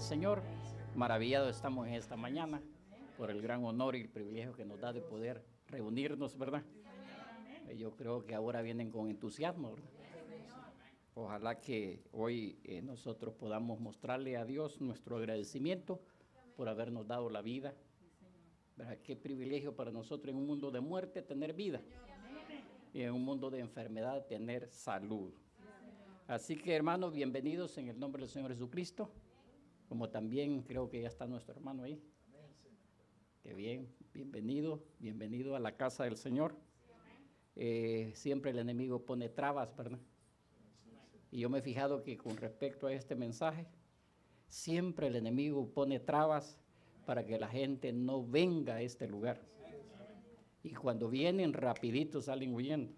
Señor. maravillado estamos en esta mañana por el gran honor y el privilegio que nos da de poder reunirnos, ¿verdad? Eh, yo creo que ahora vienen con entusiasmo, ¿verdad? Ojalá que hoy eh, nosotros podamos mostrarle a Dios nuestro agradecimiento por habernos dado la vida. ¿Verdad? Qué privilegio para nosotros en un mundo de muerte tener vida y en un mundo de enfermedad tener salud. Así que hermanos, bienvenidos en el nombre del Señor Jesucristo como también creo que ya está nuestro hermano ahí. qué bien, bienvenido, bienvenido a la casa del Señor. Eh, siempre el enemigo pone trabas, ¿verdad? Y yo me he fijado que con respecto a este mensaje, siempre el enemigo pone trabas para que la gente no venga a este lugar. Y cuando vienen, rapidito salen huyendo.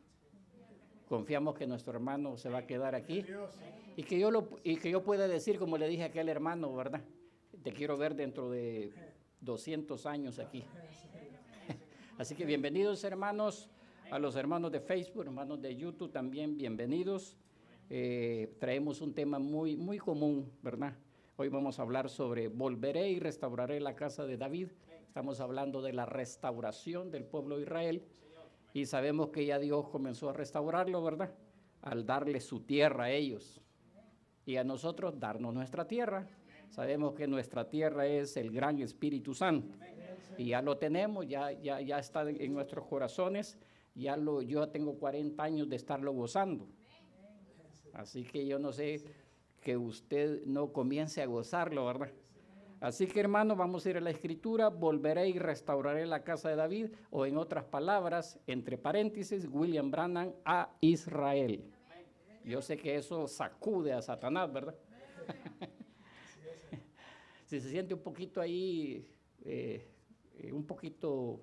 Confiamos que nuestro hermano se va a quedar aquí y que yo, lo, y que yo pueda decir, como le dije a aquel hermano, ¿verdad? Te quiero ver dentro de 200 años aquí. Así que bienvenidos hermanos, a los hermanos de Facebook, hermanos de YouTube también, bienvenidos. Eh, traemos un tema muy, muy común, ¿verdad? Hoy vamos a hablar sobre volveré y restauraré la casa de David. Estamos hablando de la restauración del pueblo de Israel. Y sabemos que ya Dios comenzó a restaurarlo, ¿verdad? Al darle su tierra a ellos. Y a nosotros darnos nuestra tierra. Sabemos que nuestra tierra es el gran Espíritu Santo. Y ya lo tenemos, ya, ya, ya está en nuestros corazones. Ya lo, yo tengo 40 años de estarlo gozando. Así que yo no sé que usted no comience a gozarlo, ¿verdad? Así que hermano vamos a ir a la escritura, volveré y restauraré la casa de David, o en otras palabras, entre paréntesis, William Brannan a Israel. Yo sé que eso sacude a Satanás, ¿verdad? si se siente un poquito ahí, eh, eh, un poquito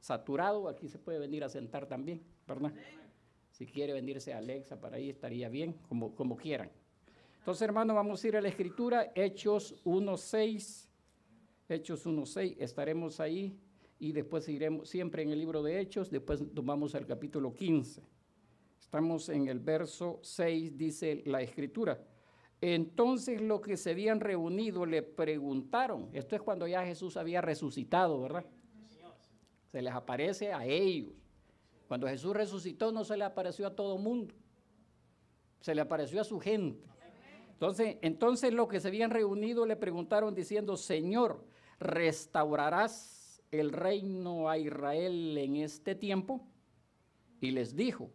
saturado, aquí se puede venir a sentar también, ¿verdad? Si quiere venirse Alexa, para ahí estaría bien, como, como quieran. Entonces, hermano, vamos a ir a la escritura, Hechos 1.6. Hechos 1.6, estaremos ahí y después iremos siempre en el libro de Hechos, después tomamos el capítulo 15. Estamos en el verso 6, dice la escritura. Entonces los que se habían reunido le preguntaron, esto es cuando ya Jesús había resucitado, ¿verdad? Se les aparece a ellos. Cuando Jesús resucitó no se le apareció a todo mundo, se le apareció a su gente. Entonces, entonces los que se habían reunido le preguntaron diciendo, Señor, ¿restaurarás el reino a Israel en este tiempo? Y les dijo,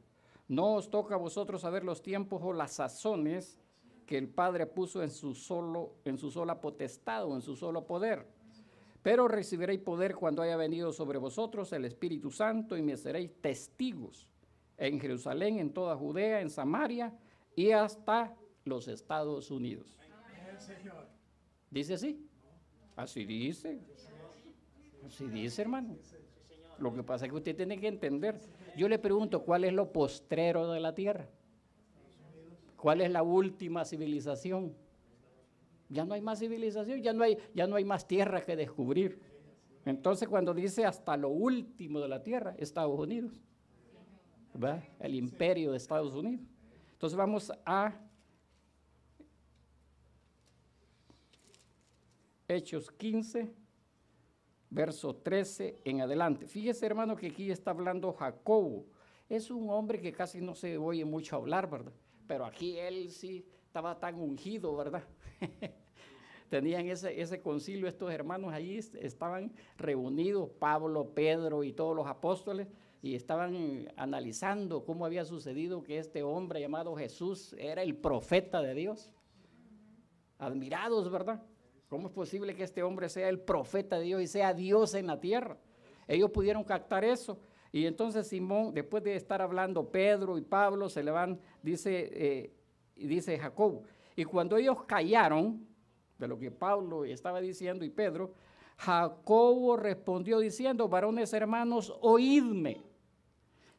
no os toca a vosotros saber los tiempos o las sazones que el Padre puso en su, solo, en su sola potestad o en su solo poder. Pero recibiréis poder cuando haya venido sobre vosotros el Espíritu Santo y me seréis testigos en Jerusalén, en toda Judea, en Samaria y hasta los Estados Unidos. ¿Dice así? Así dice. Así dice, hermano. Lo que pasa es que usted tiene que entender. Yo le pregunto, ¿cuál es lo postrero de la tierra? ¿Cuál es la última civilización? Ya no hay más civilización, ya no hay, ya no hay más tierra que descubrir. Entonces, cuando dice hasta lo último de la tierra, Estados Unidos, ¿verdad? el imperio de Estados Unidos. Entonces, vamos a Hechos 15, verso 13 en adelante. Fíjese, hermano, que aquí está hablando Jacobo. Es un hombre que casi no se oye mucho hablar, ¿verdad? Pero aquí él sí estaba tan ungido, ¿verdad? Tenían ese, ese concilio, estos hermanos allí estaban reunidos, Pablo, Pedro y todos los apóstoles, y estaban analizando cómo había sucedido que este hombre llamado Jesús era el profeta de Dios. Admirados, ¿verdad? ¿Cómo es posible que este hombre sea el profeta de Dios y sea Dios en la tierra? Ellos pudieron captar eso. Y entonces Simón, después de estar hablando, Pedro y Pablo se le van, dice, eh, dice Jacob. Y cuando ellos callaron de lo que Pablo estaba diciendo y Pedro, Jacobo respondió diciendo, varones hermanos, oídme.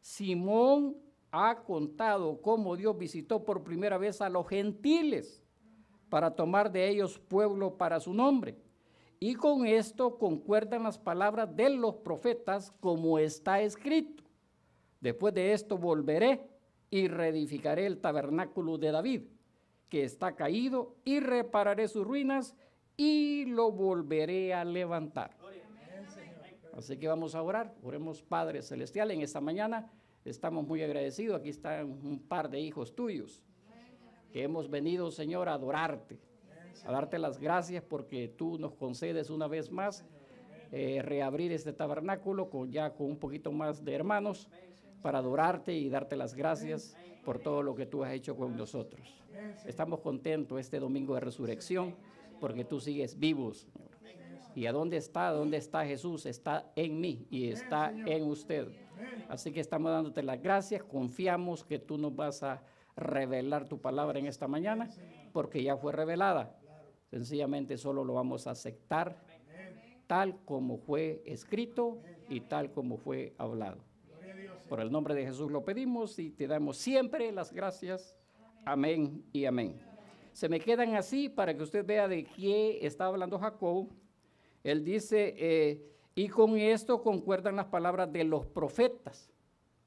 Simón ha contado cómo Dios visitó por primera vez a los gentiles para tomar de ellos pueblo para su nombre. Y con esto concuerdan las palabras de los profetas como está escrito. Después de esto volveré y reedificaré el tabernáculo de David, que está caído, y repararé sus ruinas y lo volveré a levantar. Así que vamos a orar. Oremos Padre Celestial en esta mañana. Estamos muy agradecidos. Aquí están un par de hijos tuyos que hemos venido, Señor, a adorarte, a darte las gracias porque tú nos concedes una vez más eh, reabrir este tabernáculo con, ya con un poquito más de hermanos para adorarte y darte las gracias por todo lo que tú has hecho con nosotros. Estamos contentos este domingo de resurrección porque tú sigues vivos. Señor. ¿Y a dónde está? ¿Dónde está Jesús? Está en mí y está en usted. Así que estamos dándote las gracias. Confiamos que tú nos vas a revelar tu palabra en esta mañana, porque ya fue revelada. Sencillamente solo lo vamos a aceptar tal como fue escrito y tal como fue hablado. Por el nombre de Jesús lo pedimos y te damos siempre las gracias. Amén y amén. Se me quedan así para que usted vea de qué está hablando Jacob. Él dice, eh, y con esto concuerdan las palabras de los profetas.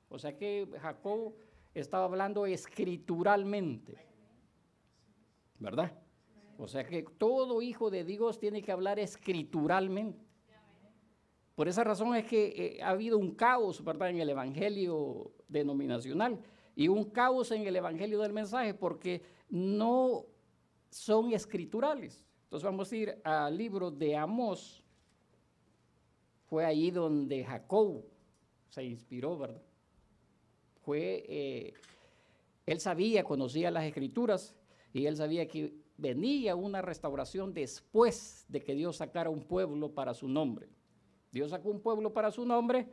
O sea que Jacob estaba hablando escrituralmente. ¿Verdad? O sea que todo hijo de Dios tiene que hablar escrituralmente. Por esa razón es que eh, ha habido un caos, ¿verdad?, en el Evangelio denominacional y un caos en el Evangelio del mensaje porque no son escriturales. Entonces vamos a ir al libro de Amós. Fue ahí donde Jacob se inspiró, ¿verdad? Eh, él sabía, conocía las escrituras y él sabía que venía una restauración después de que Dios sacara un pueblo para su nombre. Dios sacó un pueblo para su nombre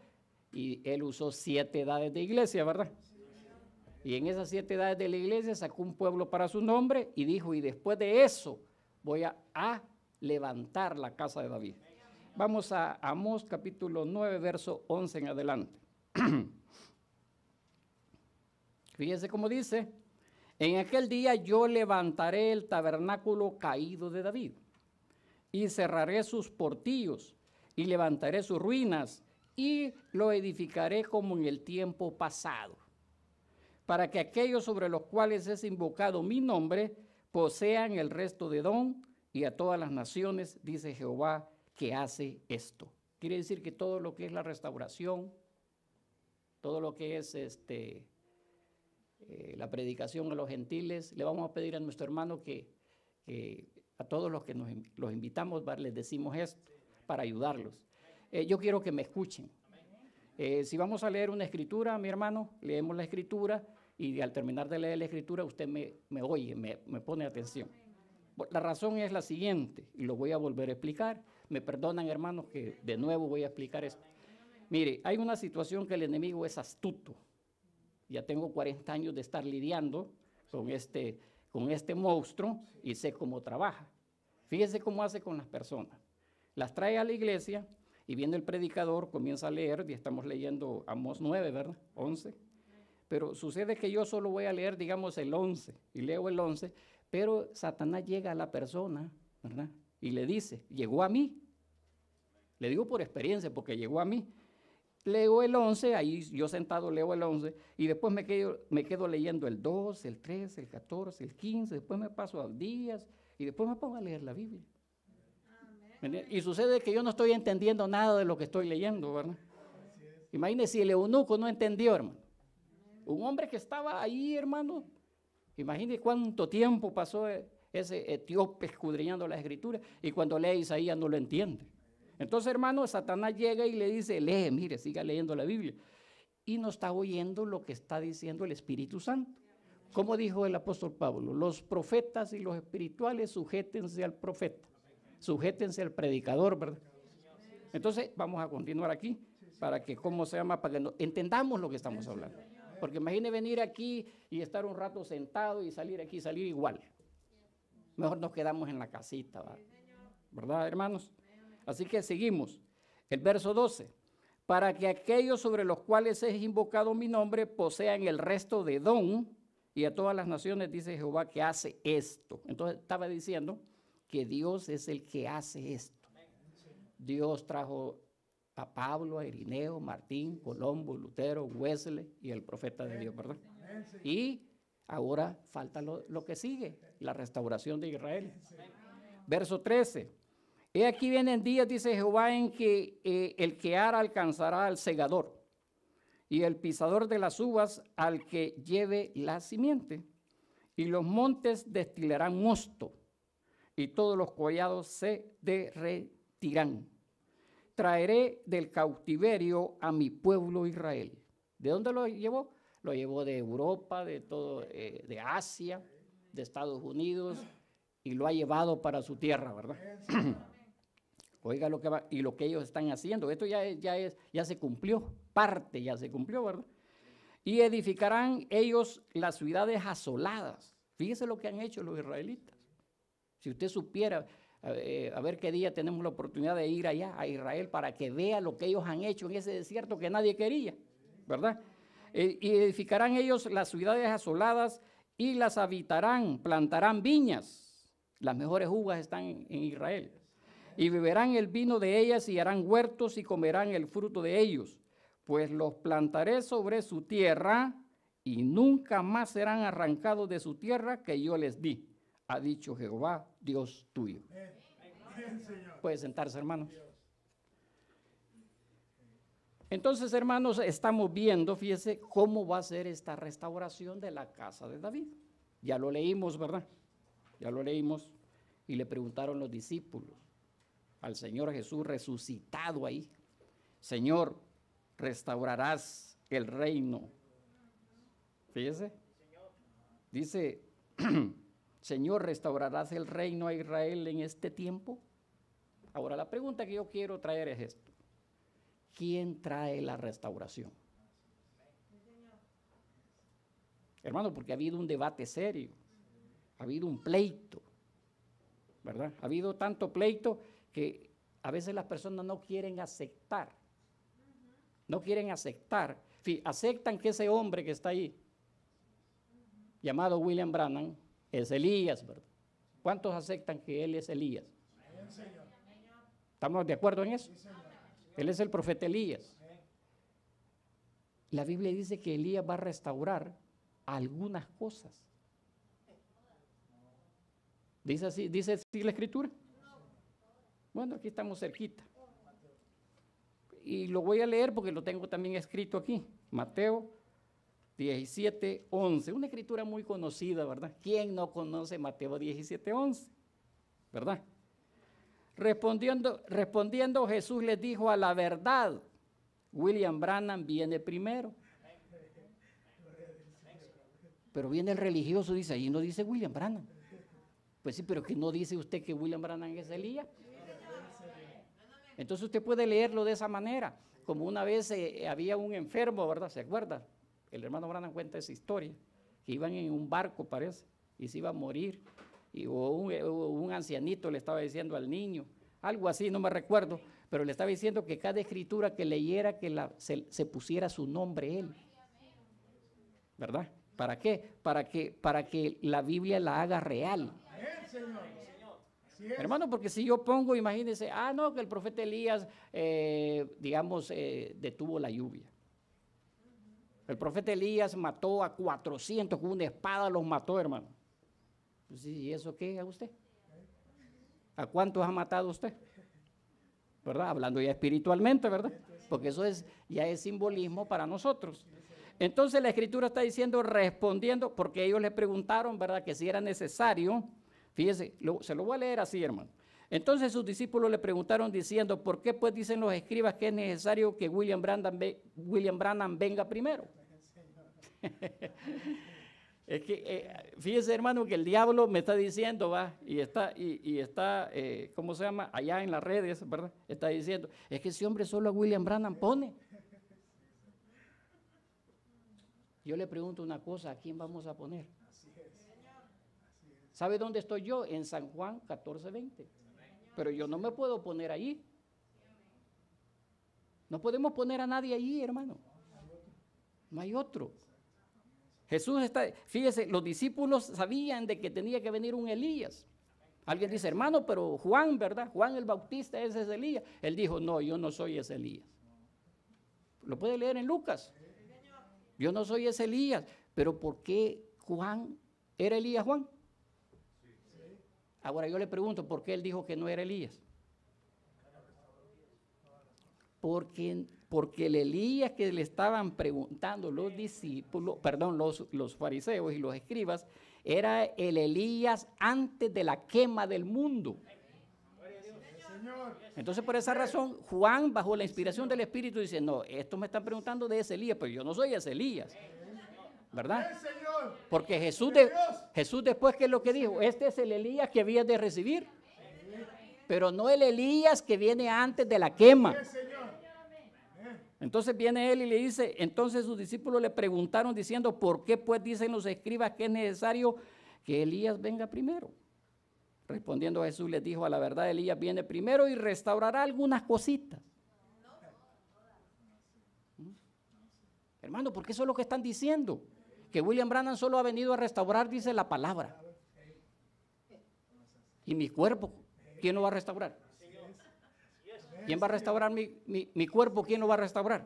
y él usó siete edades de iglesia, ¿verdad? Y en esas siete edades de la iglesia sacó un pueblo para su nombre y dijo, y después de eso voy a, levantar la casa de David. Vamos a Amos capítulo 9, verso 11 en adelante. Fíjense cómo dice, en aquel día yo levantaré el tabernáculo caído de David y cerraré sus portillos y levantaré sus ruinas y lo edificaré como en el tiempo pasado, para que aquellos sobre los cuales es invocado mi nombre posean el resto de don y a todas las naciones, dice Jehová, que hace esto. Quiere decir que todo lo que es la restauración, todo lo que es este, eh, la predicación a los gentiles. Le vamos a pedir a nuestro hermano que, a todos los que nos, los invitamos les decimos esto para ayudarlos. Eh, yo quiero que me escuchen. Eh, si vamos a leer una escritura, mi hermano, leemos la escritura y al terminar de leer la escritura usted me, oye, me, me, pone atención. La razón es la siguiente, y lo voy a volver a explicar. Me perdonan, hermanos, que de nuevo voy a explicar esto. Mire, hay una situación que el enemigo es astuto. Ya tengo 40 años de estar lidiando con este, con este monstruo y sé cómo trabaja. Fíjese cómo hace con las personas. Las trae a la iglesia y viene el predicador, comienza a leer, y estamos leyendo Amos 9, ¿verdad? 11. Pero sucede que yo solo voy a leer, digamos, el 11, y leo el 11, pero Satanás llega a la persona, ¿verdad? Y le dice, llegó a mí. Le digo por experiencia, porque llegó a mí leo el 11, ahí yo sentado leo el 11, y después me quedo, me quedo leyendo el 12, el 13, el 14, el 15, después me paso a días y después me pongo a leer la Biblia. Y sucede que yo no estoy entendiendo nada de lo que estoy leyendo, ¿verdad? Imagínese si el eunuco no entendió, hermano. Un hombre que estaba ahí, hermano. imagínese cuánto tiempo pasó e-, ese etíope escudriñando la escritura y cuando lee Isaías no lo entiende. Entonces, hermano, Satanás llega y le dice, lee, mire, siga leyendo la Biblia. Y no está oyendo lo que está diciendo el Espíritu Santo. Como dijo el apóstol Pablo, los profetas y los espirituales sujétense al profeta, sujétense al predicador, ¿verdad? Entonces, vamos a continuar aquí para que, como se llama? Para que entendamos lo que estamos hablando. Porque imagine venir aquí y estar un rato sentado y salir aquí, salir igual. Mejor nos quedamos en la casita, ¿Verdad hermanos? Así que seguimos. El verso 12. Para que aquellos sobre los cuales es invocado mi nombre posean el resto de don y a todas las naciones dice Jehová que hace esto. Entonces estaba diciendo que Dios es el que hace esto. Dios trajo a Pablo, a Irineo, Martín, Colombo, Lutero, Wesley y el profeta de Dios, ¿verdad? Y ahora falta lo, lo que sigue, la restauración de Israel. Verso 13 He aquí vienen días, dice Jehová, en que eh, el que ara alcanzará al segador y el pisador de las uvas al que lleve la simiente. Y los montes destilarán mosto y todos los collados se derretirán. Traeré del cautiverio a mi pueblo Israel. ¿De dónde lo llevó? Lo llevó de Europa, de, todo, eh, de Asia, de Estados Unidos, y lo ha llevado para su tierra, ¿verdad? Oiga lo que y lo que ellos están haciendo. Esto ya, ya, es, ya se cumplió, parte ya se cumplió, ¿verdad? Y edificarán ellos las ciudades asoladas. Fíjese lo que han hecho los israelitas. Si usted supiera, a eh, ver qué día tenemos la oportunidad de ir allá a Israel para que vea lo que ellos han hecho en ese desierto que nadie quería, ¿verdad? Eh, y edificarán ellos las ciudades asoladas y las habitarán, plantarán viñas. Las mejores uvas están en Israel y beberán el vino de ellas y harán huertos y comerán el fruto de ellos, pues los plantaré sobre su tierra y nunca más serán arrancados de su tierra que yo les di, ha dicho Jehová, Dios tuyo. Puede sentarse, hermanos. Entonces, hermanos, estamos viendo, fíjese, cómo va a ser esta restauración de la casa de David. Ya lo leímos, ¿verdad? Ya lo leímos. Y le preguntaron los discípulos al Señor Jesús resucitado ahí. Señor, restaurarás el reino. Fíjese. Dice, Señor, restaurarás el reino a Israel en este tiempo. Ahora, la pregunta que yo quiero traer es esto. ¿Quién trae la restauración? Hermano, porque ha habido un debate serio, ha habido un pleito, ¿verdad? Ha habido tanto pleito que a veces las personas no quieren aceptar. No quieren aceptar. Aceptan que ese hombre que está ahí, llamado William Brannan es Elías, ¿verdad? ¿Cuántos aceptan que él es Elías? ¿Estamos de acuerdo en eso? Él es el profeta Elías. La Biblia dice que Elías va a restaurar algunas cosas. Dice así, dice así la escritura. Bueno, aquí estamos cerquita. Y lo voy a leer porque lo tengo también escrito aquí. Mateo 17, 11. Una escritura muy conocida, ¿verdad? ¿Quién no conoce Mateo 17, 11? ¿Verdad? Respondiendo, respondiendo Jesús les dijo a la verdad, William Branham viene primero. Pero viene el religioso, dice, ahí no dice William Branham. Pues sí, pero que no dice usted que William Branham es Elías. Entonces usted puede leerlo de esa manera, como una vez eh, eh, había un enfermo, ¿verdad? ¿Se acuerda? El hermano Branham cuenta esa historia, que iban en un barco, parece, y se iba a morir, y o eh, un, ancianito le estaba diciendo al niño, algo así, no me recuerdo, pero le estaba diciendo que cada escritura que leyera, que se, pusiera su nombre él. ¿Verdad? ¿Para qué? Para que, para que la Biblia la haga real. Hermano, porque si yo pongo, imagínense, ah, no, que el profeta Elías, eh, digamos, eh, detuvo la lluvia. El profeta Elías mató a 400 con una espada, los mató, hermano. Pues, ¿Y eso qué a usted? ¿A cuántos ha matado usted? ¿Verdad? Hablando ya espiritualmente, ¿verdad? Porque eso es, ya es simbolismo para nosotros. Entonces la escritura está diciendo, respondiendo, porque ellos le preguntaron, ¿verdad? Que si era necesario Fíjese, se lo voy a leer así, hermano. Entonces sus discípulos le preguntaron diciendo, ¿por qué pues dicen los escribas que es necesario que William Branham, venga primero? es que, eh, fíjese hermano, que el diablo me está diciendo, va, y está, y, está eh, ¿cómo se llama? Allá en las redes, ¿verdad? Está diciendo, es que ese hombre solo a William Branham pone. Yo le pregunto una cosa, ¿a quién vamos a poner? Así ¿Sabe dónde estoy yo? En San Juan 14:20. Pero yo no me puedo poner ahí. No podemos poner a nadie ahí, hermano. No hay otro. Jesús está, fíjese, los discípulos sabían de que tenía que venir un Elías. Alguien dice, hermano, pero Juan, ¿verdad? Juan el Bautista, ese es Elías. Él dijo, no, yo no soy ese Elías. Lo puede leer en Lucas. Yo no soy ese Elías. Pero ¿por qué Juan era Elías Juan? Ahora yo le pregunto, ¿por qué él dijo que no era Elías? Porque, porque el Elías que le estaban preguntando los discípulos, perdón, los, los fariseos y los escribas, era el Elías antes de la quema del mundo. Entonces, por esa razón, Juan, bajo la inspiración del Espíritu, dice, no, esto me están preguntando de ese Elías, pero yo no soy ese Elías. ¿Verdad? Porque Jesús, Jesús después, ¿qué es lo que dijo? Este es el Elías que había de recibir. Pero no el Elías que viene antes de la quema. Entonces viene él y le dice, entonces sus discípulos le preguntaron diciendo, ¿por qué pues dicen los escribas que es necesario que Elías venga primero? Respondiendo Jesús les dijo, a la verdad Elías viene primero y restaurará algunas cositas. ¿Mm? Hermano, porque eso es lo que están diciendo que William Branham solo ha venido a restaurar, dice la palabra. Y mi cuerpo, ¿quién lo va a restaurar? ¿Quién va a restaurar mi, cuerpo? ¿Quién lo va a restaurar?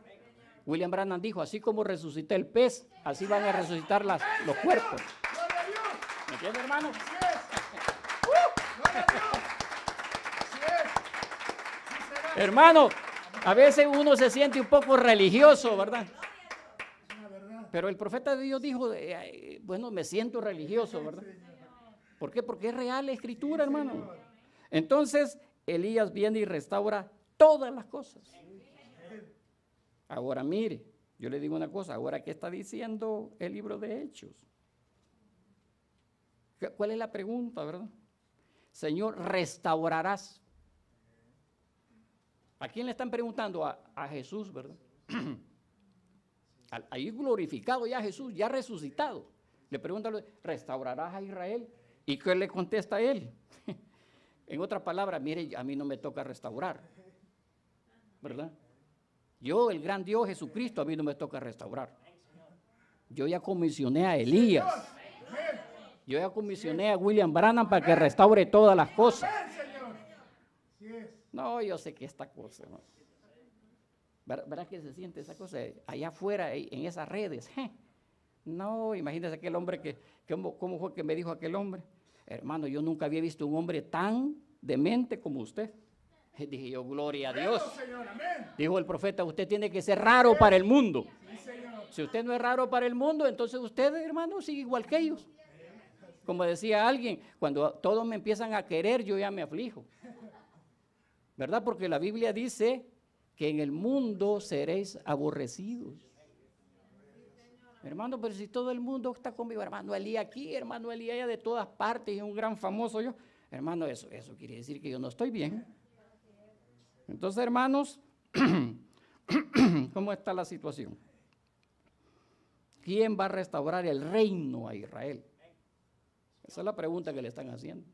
William Branham dijo, así como resucité el pez, así van a resucitar las, los cuerpos. ¿Me hermano? Hermano, a veces uno se siente un poco religioso, ¿verdad? Pero el profeta de Dios dijo, eh, bueno, me siento religioso, ¿verdad? ¿Por qué? Porque es real la escritura, hermano. Entonces, Elías viene y restaura todas las cosas. Ahora mire, yo le digo una cosa, ahora qué está diciendo el libro de Hechos. ¿Cuál es la pregunta, verdad? Señor, restaurarás. ¿A quién le están preguntando? a Jesús, ¿verdad? ahí glorificado ya Jesús, ya resucitado. Le pregunta, ¿restaurarás a Israel? ¿Y qué le contesta a él? en otras palabras, mire, a mí no me toca restaurar, ¿verdad? Yo, el gran Dios Jesucristo, a mí no me toca restaurar. Yo ya comisioné a Elías. Yo ya comisioné a William Branham para que restaure todas las cosas. No, yo sé que esta cosa. ¿Verdad que se siente esa cosa allá afuera, en esas redes? No, imagínese aquel hombre que, que, ¿cómo fue que me dijo aquel hombre? Hermano, yo nunca había visto un hombre tan demente como usted. Dije yo, gloria a Dios. Dijo el profeta, usted tiene que ser raro para el mundo. Si usted no es raro para el mundo, entonces usted, hermano, sigue igual que ellos. Como decía alguien, cuando todos me empiezan a querer, yo ya me aflijo. ¿Verdad? Porque la Biblia dice que en el mundo seréis aborrecidos. Hermano, pero si todo el mundo está conmigo, hermano Elías aquí, hermano Elías allá de todas partes, y un gran famoso yo, hermano, eso, eso quiere decir que yo no estoy bien. Entonces, hermanos, ¿cómo está la situación? ¿Quién va a restaurar el reino a Israel? Esa es la pregunta que le están haciendo.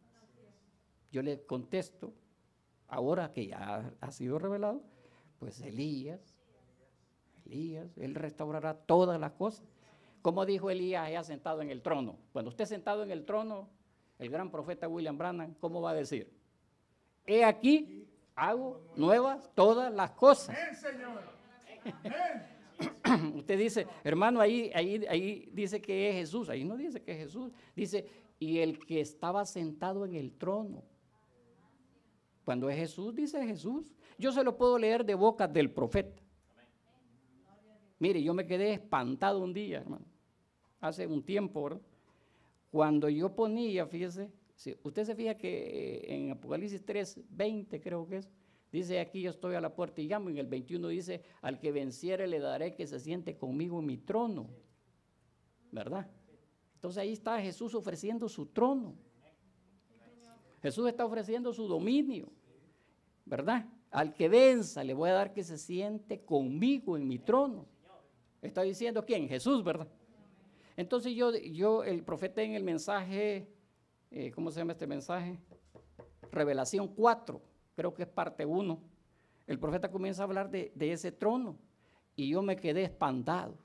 Yo le contesto, ahora que ya ha sido revelado, pues Elías, Elías, él restaurará todas las cosas. Como dijo Elías allá sentado en el trono. Cuando usted sentado en el trono, el gran profeta William Branham, ¿cómo va a decir? He aquí, hago nuevas todas las cosas. Usted dice, hermano, ahí, ahí, ahí dice que es Jesús, ahí no dice que es Jesús, dice, y el que estaba sentado en el trono. Cuando es Jesús, dice Jesús. Yo se lo puedo leer de boca del profeta. Mire, yo me quedé espantado un día, hermano. Hace un tiempo, ¿verdad? Cuando yo ponía, fíjese, si usted se fija que eh, en Apocalipsis 3, 20 creo que es, dice aquí yo estoy a la puerta y llamo, y en el 21 dice, al que venciere le daré que se siente conmigo en mi trono, ¿verdad? Entonces ahí está Jesús ofreciendo su trono. Jesús está ofreciendo su dominio, ¿verdad? Al que venza le voy a dar que se siente conmigo en mi trono. Está diciendo quién? Jesús, ¿verdad? Entonces yo, yo el profeta en el mensaje, eh, ¿cómo se llama este mensaje? Revelación 4, creo que es parte 1. El profeta comienza a hablar de, de ese trono y yo me quedé espantado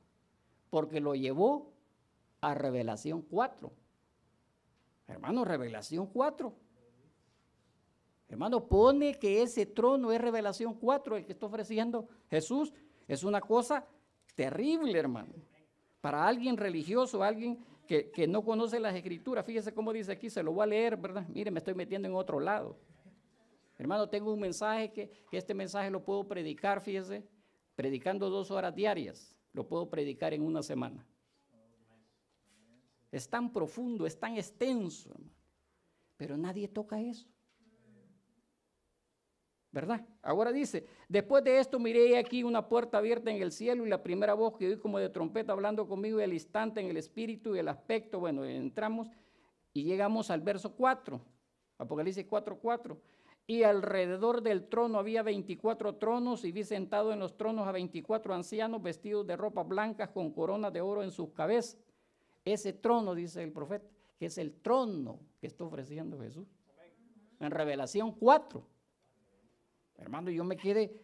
porque lo llevó a Revelación 4. Hermano, Revelación 4. Hermano, pone que ese trono es revelación 4, el que está ofreciendo Jesús. Es una cosa terrible, hermano. Para alguien religioso, alguien que, no conoce las escrituras, fíjese cómo dice aquí, se lo voy a leer, ¿verdad? Mire, me estoy metiendo en otro lado. Hermano, tengo un mensaje que, que este mensaje lo puedo predicar, fíjese, predicando dos horas diarias, lo puedo predicar en una semana. Es tan profundo, es tan extenso, hermano. Pero nadie toca eso. ¿Verdad? Ahora dice, después de esto miré aquí una puerta abierta en el cielo y la primera voz que oí como de trompeta hablando conmigo y el instante en el espíritu y el aspecto, bueno, entramos y llegamos al verso 4, Apocalipsis 4, 4. Y alrededor del trono había 24 tronos y vi sentado en los tronos a 24 ancianos vestidos de ropa blanca con coronas de oro en sus cabezas. Ese trono, dice el profeta, que es el trono que está ofreciendo Jesús. En Revelación 4 Hermano, yo me quedé,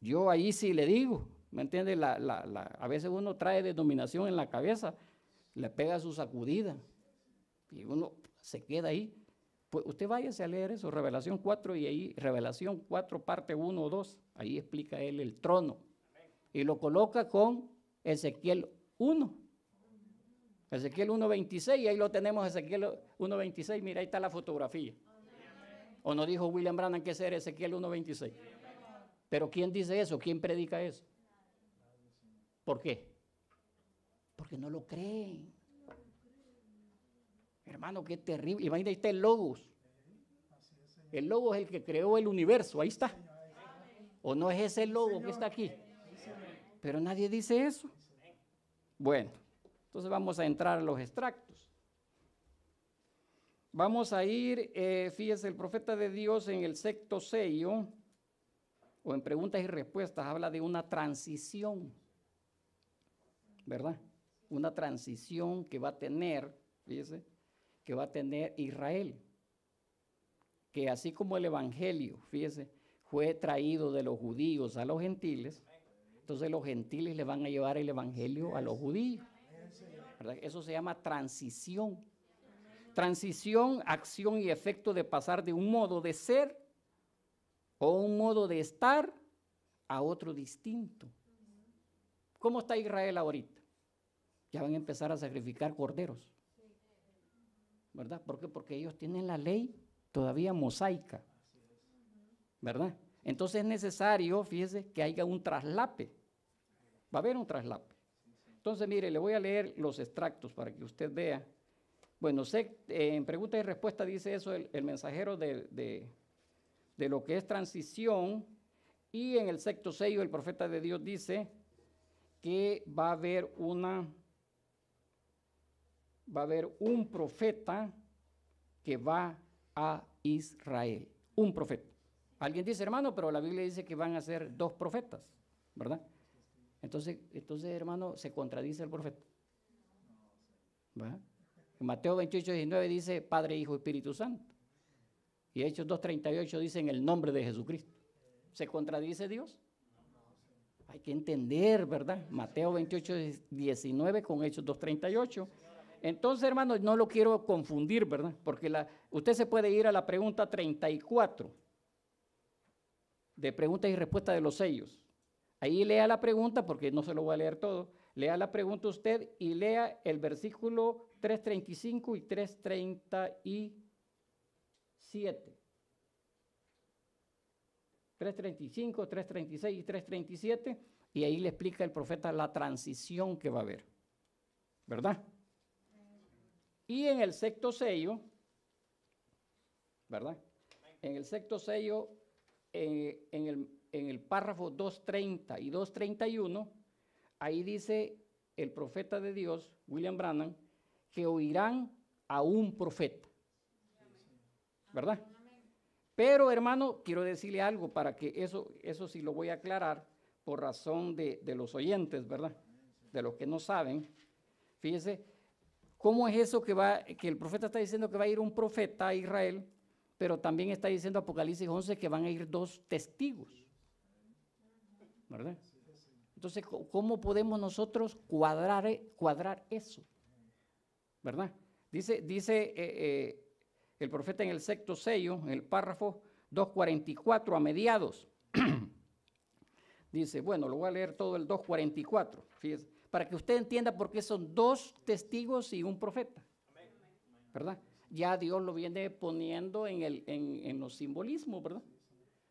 yo ahí sí le digo, ¿me entiende? La, la, la, a veces uno trae denominación en la cabeza, le pega su sacudida y uno se queda ahí. Pues usted váyase a leer eso, Revelación 4 y ahí, Revelación 4, parte 1 o 2, ahí explica él el trono. Y lo coloca con Ezequiel 1. Ezequiel 1.26, ahí lo tenemos, Ezequiel 1.26, mira, ahí está la fotografía. ¿O no dijo William Branham que ese era Ezequiel 1.26? Pero ¿quién dice eso? ¿Quién predica eso? ¿Por qué? Porque no lo creen. Hermano, qué terrible. Imagínate, el Logos. El Logos es el que creó el universo. Ahí está. ¿O no es ese Logos que está aquí? Pero nadie dice eso. Bueno, entonces vamos a entrar a los extractos. Vamos a ir, eh, fíjese, el profeta de Dios en el sexto sello, o en preguntas y respuestas, habla de una transición, ¿verdad? Una transición que va a tener, fíjese, que va a tener Israel. Que así como el Evangelio, fíjese, fue traído de los judíos a los gentiles, entonces los gentiles le van a llevar el Evangelio a los judíos. ¿verdad? Eso se llama transición. Transición, acción y efecto de pasar de un modo de ser o un modo de estar a otro distinto. ¿Cómo está Israel ahorita? Ya van a empezar a sacrificar corderos. ¿Verdad? ¿Por qué? Porque ellos tienen la ley todavía mosaica. ¿Verdad? Entonces es necesario, fíjese, que haya un traslape. Va a haber un traslape. Entonces, mire, le voy a leer los extractos para que usted vea bueno, en pregunta y respuesta dice eso el, mensajero de, lo que es transición. Y en el sexto sello, el profeta de Dios dice que va a haber una. Va a haber un profeta que va a Israel. Un profeta. Alguien dice, hermano, pero la Biblia dice que van a ser dos profetas, ¿verdad? Entonces, entonces hermano, se contradice el profeta. ¿verdad? Mateo 28.19 dice Padre, Hijo, Espíritu Santo. Y Hechos 2.38 dice en el nombre de Jesucristo. ¿Se contradice Dios? Hay que entender, ¿verdad? Mateo 28, 19 con Hechos 2.38. Entonces, hermanos, no lo quiero confundir, ¿verdad? Porque usted se puede ir a la pregunta 34 de preguntas y respuestas de los sellos. Ahí lea la pregunta, porque no se lo voy a leer todo. Lea la pregunta usted y lea el versículo 3.35 y 3.37. 3.35, 3.36 y 3.37. Y ahí le explica el profeta la transición que va a haber. ¿Verdad? Y en el sexto sello, ¿verdad? En el sexto sello, eh, en, el, en el párrafo 2.30 y 2.31, ahí dice el profeta de Dios, William Brannan, que oirán a un profeta. ¿Verdad? Pero hermano, quiero decirle algo para que eso, eso sí lo voy a aclarar por razón de, los oyentes, ¿verdad? De los que no saben. Fíjese, ¿cómo es eso que, va, que el profeta está diciendo que va a ir un profeta a Israel, pero también está diciendo Apocalipsis 11 que van a ir dos testigos? ¿Verdad? Entonces, ¿cómo podemos nosotros cuadrar, cuadrar eso? ¿verdad? Dice, dice eh, eh, el profeta en el sexto sello, en el párrafo 244 a mediados. dice, bueno, lo voy a leer todo el 244, fíjese, para que usted entienda por qué son dos testigos y un profeta, ¿verdad? Ya Dios lo viene poniendo en, el, en, los simbolismos, ¿verdad?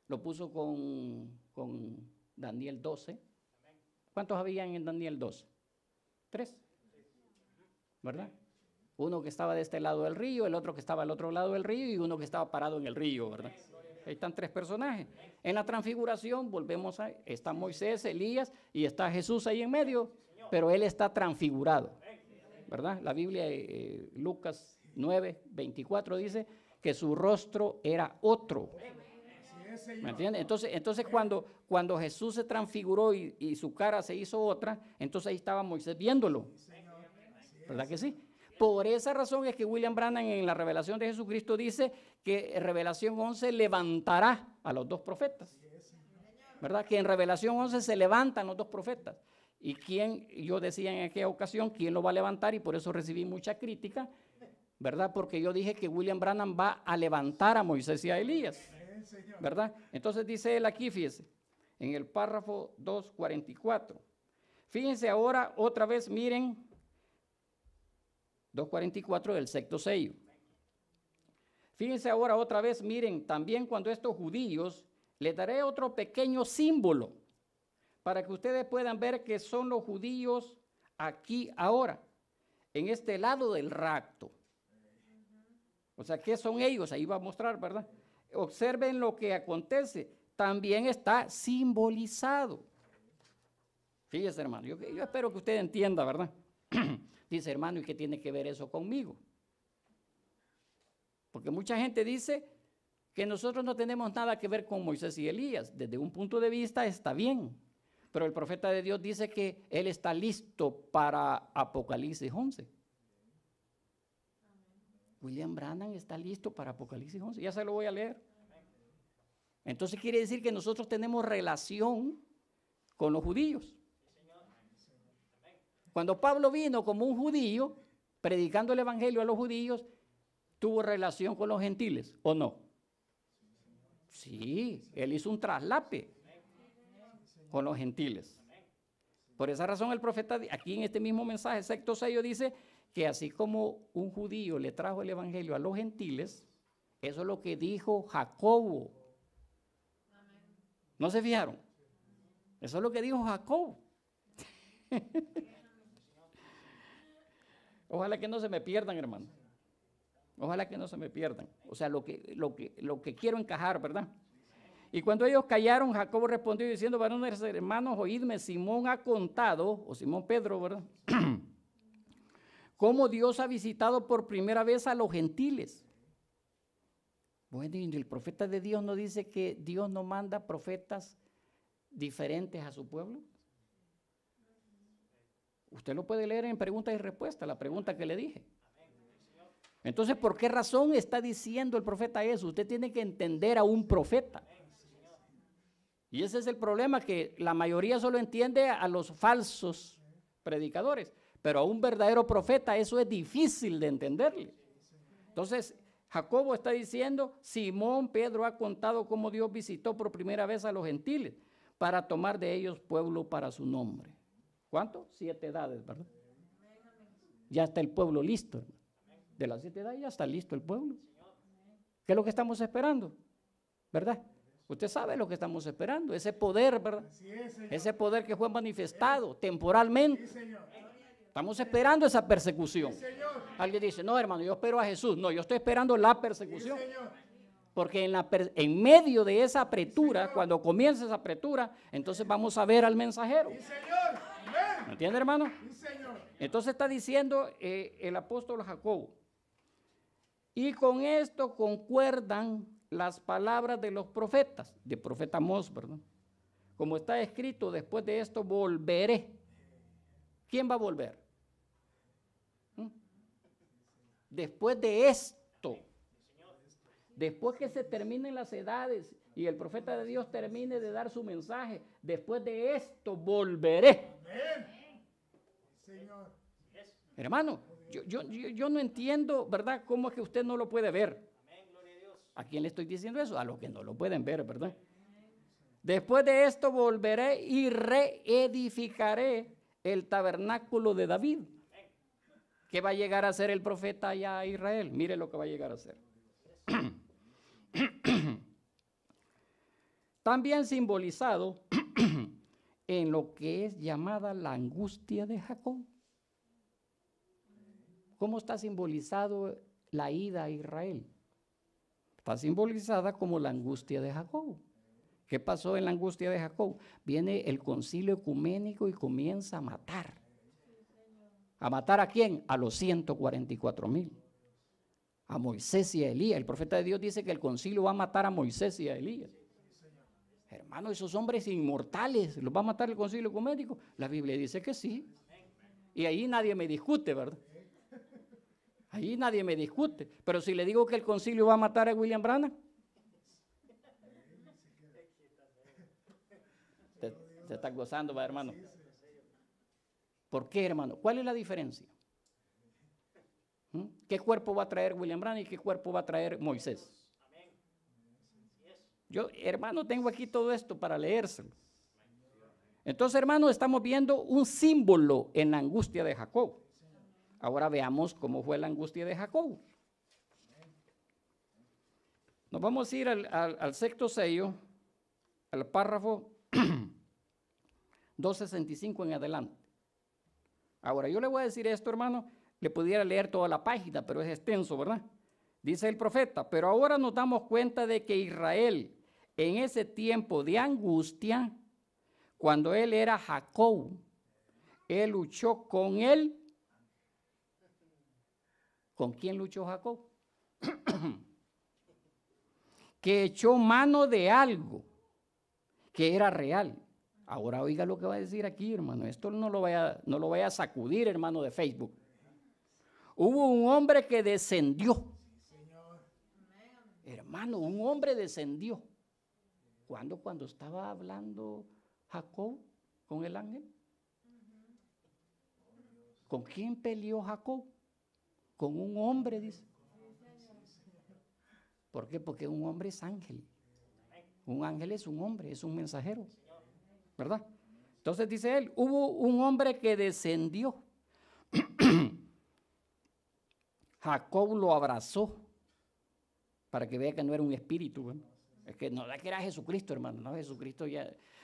Lo puso con, con Daniel 12. ¿Cuántos habían en Daniel 12? Tres. ¿Verdad? Uno que estaba de este lado del río, el otro que estaba al otro lado del río y uno que estaba parado en el río, ¿verdad? Ahí están tres personajes. En la transfiguración, volvemos a, está Moisés, Elías y está Jesús ahí en medio, pero él está transfigurado, ¿verdad? La Biblia, eh, eh, Lucas 9, 24 dice que su rostro era otro. ¿Me entiendes? Entonces, entonces cuando, cuando Jesús se transfiguró y, y, su cara se hizo otra, entonces ahí estaba Moisés viéndolo. ¿Verdad que sí? Por esa razón es que William Branham en la revelación de Jesucristo dice que Revelación 11 levantará a los dos profetas. ¿Verdad? Que en Revelación 11 se levantan los dos profetas. Y quién, yo decía en aquella ocasión, quién lo va a levantar y por eso recibí mucha crítica, ¿verdad? Porque yo dije que William Branham va a levantar a Moisés y a Elías. ¿Verdad? Entonces dice él aquí, fíjense, en el párrafo 244. Fíjense ahora otra vez, miren 2.44 del sexto sello. Fíjense ahora otra vez, miren, también cuando estos judíos, les daré otro pequeño símbolo para que ustedes puedan ver que son los judíos aquí ahora, en este lado del rapto. O sea, ¿qué son ellos? Ahí va a mostrar, ¿verdad? Observen lo que acontece. También está simbolizado. Fíjense, hermano, yo, yo espero que usted entienda, ¿verdad? Dice, hermano, ¿y qué tiene que ver eso conmigo? Porque mucha gente dice que nosotros no tenemos nada que ver con Moisés y Elías. Desde un punto de vista está bien, pero el profeta de Dios dice que él está listo para Apocalipsis 11. William Branham está listo para Apocalipsis 11. Ya se lo voy a leer. Entonces quiere decir que nosotros tenemos relación con los judíos. Cuando Pablo vino como un judío, predicando el Evangelio a los judíos, tuvo relación con los gentiles, ¿o no? Sí, él hizo un traslape con los gentiles. Por esa razón el profeta, aquí en este mismo mensaje, sexto sello, dice que así como un judío le trajo el Evangelio a los gentiles, eso es lo que dijo Jacobo. ¿No se fijaron? Eso es lo que dijo Jacob. Ojalá que no se me pierdan, hermano. Ojalá que no se me pierdan. O sea, lo que, lo que, lo que quiero encajar, ¿verdad? Y cuando ellos callaron, Jacobo respondió diciendo, varones hermanos, oídme, Simón ha contado, o Simón Pedro, ¿verdad? Cómo Dios ha visitado por primera vez a los gentiles. Bueno, y el profeta de Dios no dice que Dios no manda profetas diferentes a su pueblo. Usted lo puede leer en pregunta y respuesta. la pregunta que le dije. Entonces, ¿por qué razón está diciendo el profeta eso? Usted tiene que entender a un profeta. Y ese es el problema, que la mayoría solo entiende a los falsos predicadores, pero a un verdadero profeta eso es difícil de entenderle. Entonces, Jacobo está diciendo, Simón Pedro ha contado cómo Dios visitó por primera vez a los gentiles para tomar de ellos pueblo para su nombre. ¿Cuánto? Siete edades, ¿verdad? Ya está el pueblo listo, hermano. De las siete edades ya está listo el pueblo. ¿Qué es lo que estamos esperando? ¿Verdad? Usted sabe lo que estamos esperando, ese poder, ¿verdad? ese poder que fue manifestado temporalmente. Estamos esperando esa persecución. Alguien dice, no, hermano, yo espero a Jesús. No, yo estoy esperando la persecución. Porque en, medio de esa apretura, cuando comienza esa apretura, entonces vamos a ver al mensajero. Señor. ¿Me entiende, hermano? Entonces está diciendo eh, el apóstol Jacobo. Y con esto concuerdan las palabras de los profetas, de profeta Mos, ¿verdad? Como está escrito, después de esto volveré. ¿Quién va a volver? ¿Mm? Después de esto. Después que se terminen las edades y el profeta de Dios termine de dar su mensaje, después de esto volveré. Amén. Hermano, yo, yo, no entiendo, ¿verdad? ¿Cómo es que usted no lo puede ver? ¿A quién le estoy diciendo eso? A los que no lo pueden ver, ¿verdad? Después de esto volveré y reedificaré el tabernáculo de David. ¿Qué va a llegar a ser el profeta allá a Israel? Mire lo que va a llegar a ser. También simbolizado en lo que es llamada la angustia de Jacob. ¿Cómo está simbolizado la ida a Israel? Está simbolizada como la angustia de Jacob. ¿Qué pasó en la angustia de Jacob? Viene el concilio ecuménico y comienza a matar. ¿A matar a quién? A los 144 mil. A Moisés y a Elías. El profeta de Dios dice que el concilio va a matar a Moisés y a Elías. Hermano, esos hombres inmortales, ¿los va a matar el concilio ecuménico? La Biblia dice que sí. Y ahí nadie me discute, ¿verdad? Ahí nadie me discute. Pero si le digo que el concilio va a matar a William Branham, Se está gozando, va hermano. ¿Por qué, hermano? ¿Cuál es la diferencia? ¿Mm? ¿Qué cuerpo va a traer William Branham y qué cuerpo va a traer Moisés? Yo, hermano, tengo aquí todo esto para leérselo. Entonces, hermano, estamos viendo un símbolo en la angustia de Jacob. Ahora veamos cómo fue la angustia de Jacob. Nos vamos a ir al, sexto sello, al párrafo 265 en adelante. Ahora, yo le voy a decir esto, hermano, le pudiera leer toda la página, pero es extenso, ¿verdad? Dice el profeta, pero ahora nos damos cuenta de que Israel, en ese tiempo de angustia, cuando él era Jacob, él luchó con él. ¿Con quién luchó Jacob? que echó mano de algo que era real. Ahora oiga lo que va a decir aquí, hermano. Esto no lo vaya, no lo vaya a sacudir, hermano, de Facebook. Hubo un hombre que descendió. Hermano, un hombre descendió cuándo? Cuando estaba hablando Jacob con el ángel. ¿Con quién peleó Jacob? Con un hombre, dice. ¿Por qué? Porque un hombre es ángel. Un ángel es un hombre, es un mensajero. ¿Verdad? Entonces dice él, hubo un hombre que descendió. Jacob lo abrazó para que vea que no era un espíritu. ¿verdad? Es que no es que era Jesucristo, hermano, no, Jesucristo ya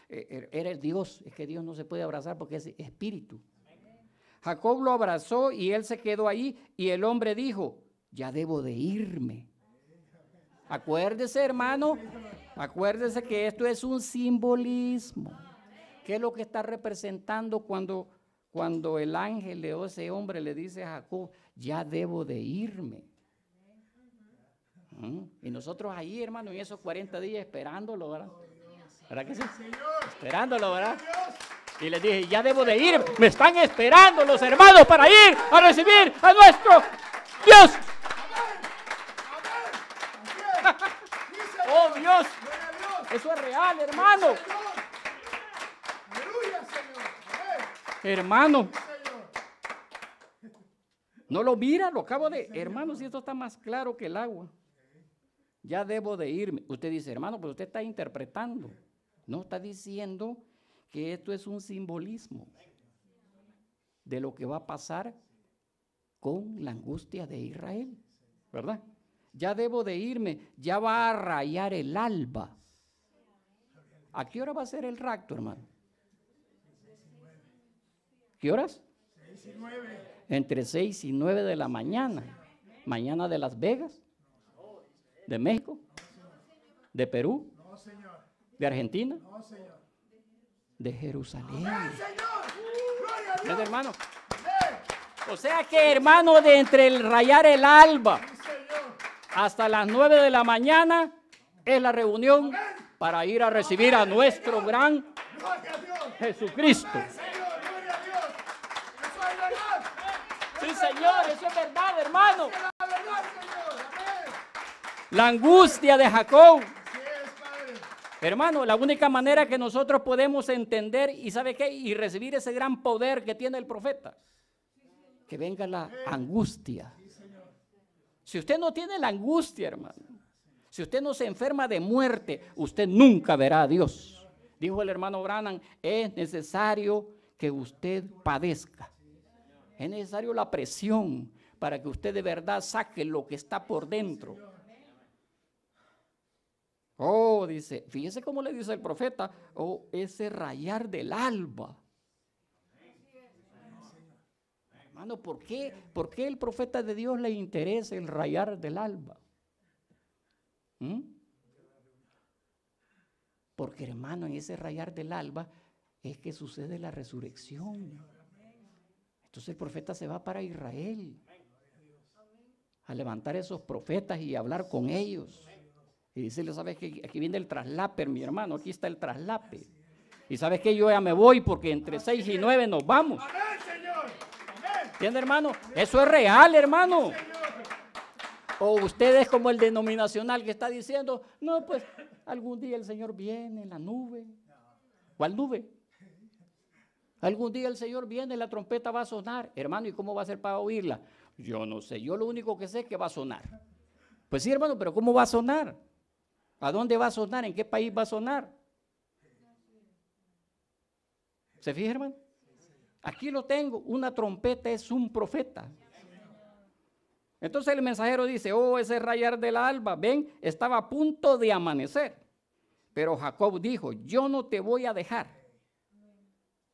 eh, er, era el Dios, es que Dios no se puede abrazar porque es espíritu. Jacob lo abrazó y él se quedó ahí y el hombre dijo, ya debo de irme. Acuérdese, hermano, acuérdese que esto es un simbolismo. ¿Qué es lo que está representando cuando, cuando el ángel de ese hombre le dice a Jacob, ya debo de irme? Y nosotros ahí, hermano, en esos 40 días esperándolo, ¿verdad? ¿Verdad que sí? Esperándolo, ¿verdad? Y les dije, ya debo de ir. Me están esperando los hermanos para ir a recibir a nuestro Dios. Oh Dios. Eso es real, hermano. Hermano. No lo mira, lo acabo de... Hermano, si esto está más claro que el agua ya debo de irme. Usted dice, hermano, pero pues usted está interpretando. No está diciendo que esto es un simbolismo de lo que va a pasar con la angustia de Israel, ¿verdad? Ya debo de irme, ya va a rayar el alba. ¿A qué hora va a ser el rapto, hermano? ¿Qué horas? Entre 6 y 9 de la mañana. Mañana de Las Vegas. ¿De México? ¿De Perú? ¿De Argentina? De Jerusalén. ¿Ven, hermano? O sea que, hermano, de entre el rayar el alba hasta las 9 de la mañana es la reunión para ir a recibir a nuestro gran Jesucristo. Sí, Señor, eso es verdad, hermano la angustia de Jacob. hermano, la única manera que nosotros podemos entender y sabe qué y recibir ese gran poder que tiene el profeta, que venga la angustia. Si usted no tiene la angustia, hermano, si usted no se enferma de muerte, usted nunca verá a Dios. Dijo el hermano Branham, es necesario que usted padezca. Es necesario la presión para que usted de verdad saque lo que está por dentro Oh, dice, fíjese cómo le dice el profeta, oh, ese rayar del alba. Hermano, ¿por qué, ¿por qué el profeta de Dios le interesa el rayar del alba? ¿Mm? Porque hermano, en ese rayar del alba es que sucede la resurrección. Entonces el profeta se va para Israel a levantar esos profetas y hablar con ellos. Y dice, ¿sabes qué? Aquí viene el traslape mi hermano, aquí está el traslape. Y sabes qué? yo ya me voy porque entre seis y nueve nos vamos. ¿Entiende, hermano? Eso es real, hermano. O ustedes como el denominacional que está diciendo, no, pues algún día el Señor viene en la nube. ¿Cuál nube? Algún día el Señor viene, la trompeta va a sonar. Hermano, ¿y cómo va a ser para oírla? Yo no sé, yo lo único que sé es que va a sonar. Pues sí, hermano, pero ¿cómo va a sonar? ¿A dónde va a sonar? ¿En qué país va a sonar? ¿Se fijan, Aquí lo tengo, una trompeta es un profeta. Entonces el mensajero dice, oh, ese rayar del alba, ven, estaba a punto de amanecer. Pero Jacob dijo, yo no te voy a dejar.